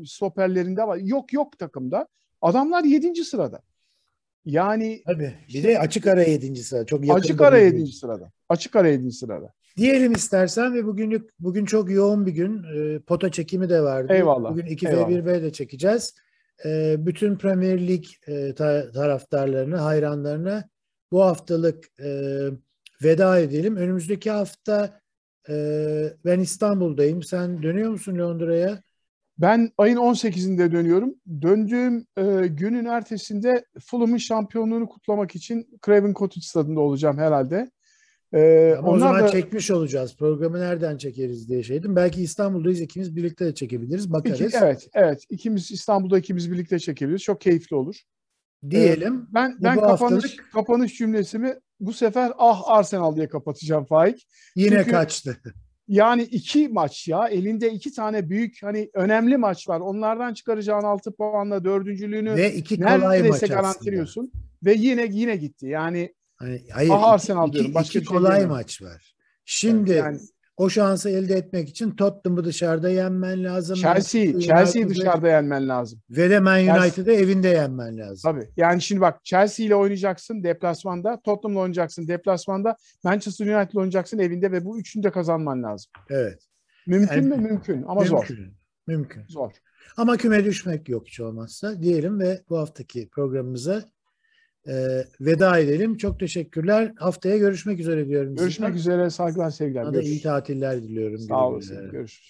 stoperlerinde var. Yok yok takımda. Adamlar yedinci sırada. Yani Tabii. Bir de açık ara yedinci sırada. Çok yakın açık ara yedinci sırada. Açık ara yedinci sırada. Diyelim istersen ve bugünlük bugün çok yoğun bir gün. E, pota çekimi de vardı. Eyvallah. Bugün 2 v 1 v de çekeceğiz. Ee, bütün Premier Lig e, taraftarlarına, hayranlarına bu haftalık e, veda edelim. Önümüzdeki hafta e, ben İstanbul'dayım. Sen dönüyor musun Londra'ya? Ben ayın 18'inde dönüyorum. Döndüğüm e, günün ertesinde Fulham'ın şampiyonluğunu kutlamak için Craven Cottage stadında olacağım herhalde. Ee, Ama onlar zaman da... çekmiş olacağız. Programı nereden çekeriz diye şeydim. Belki İstanbul'dayız ikimiz birlikte de çekebiliriz. Bakarız. İki, evet, evet. İkimiz İstanbul'da ikimiz birlikte çekebiliriz. Çok keyifli olur. Ee, Diyelim. Ee, ben ben kapanış haftalık... kapanış cümlesimi bu sefer ah Arsenal diye kapatacağım Faik. Yine Çünkü, kaçtı. Yani iki maç ya. Elinde iki tane büyük hani önemli maç var. Onlardan çıkaracağın altı puanla dördüncülüğünü Ve iki kolay neredeyse garantiliyorsun. Ve yine yine gitti. Yani Hani, hayır, Aha Arsenal iki, diyorum. Başka iki şey kolay şey maç var. Şimdi yani, o şansı elde etmek için Tottenham'ı dışarıda yenmen lazım. Chelsea, Chelsea'yi dışarıda yenmen lazım. Ve de Man United'ı evinde yenmen lazım. Tabii. Yani şimdi bak Chelsea ile oynayacaksın deplasmanda, Tottenham'la oynayacaksın deplasmanda, Manchester United'la oynayacaksın evinde ve bu üçünü de kazanman lazım. Evet. Mümkün yani, mü? Mümkün ama mümkün, zor. Mümkün. Zor. Ama küme düşmek yok hiç olmazsa diyelim ve bu haftaki programımıza e, veda edelim. Çok teşekkürler. Haftaya görüşmek üzere diyorum. Görüşmek sizden. üzere. Saygılar, sevgiler. Hadi iyi tatiller diliyorum. Sağ olasın. Görüşürüz.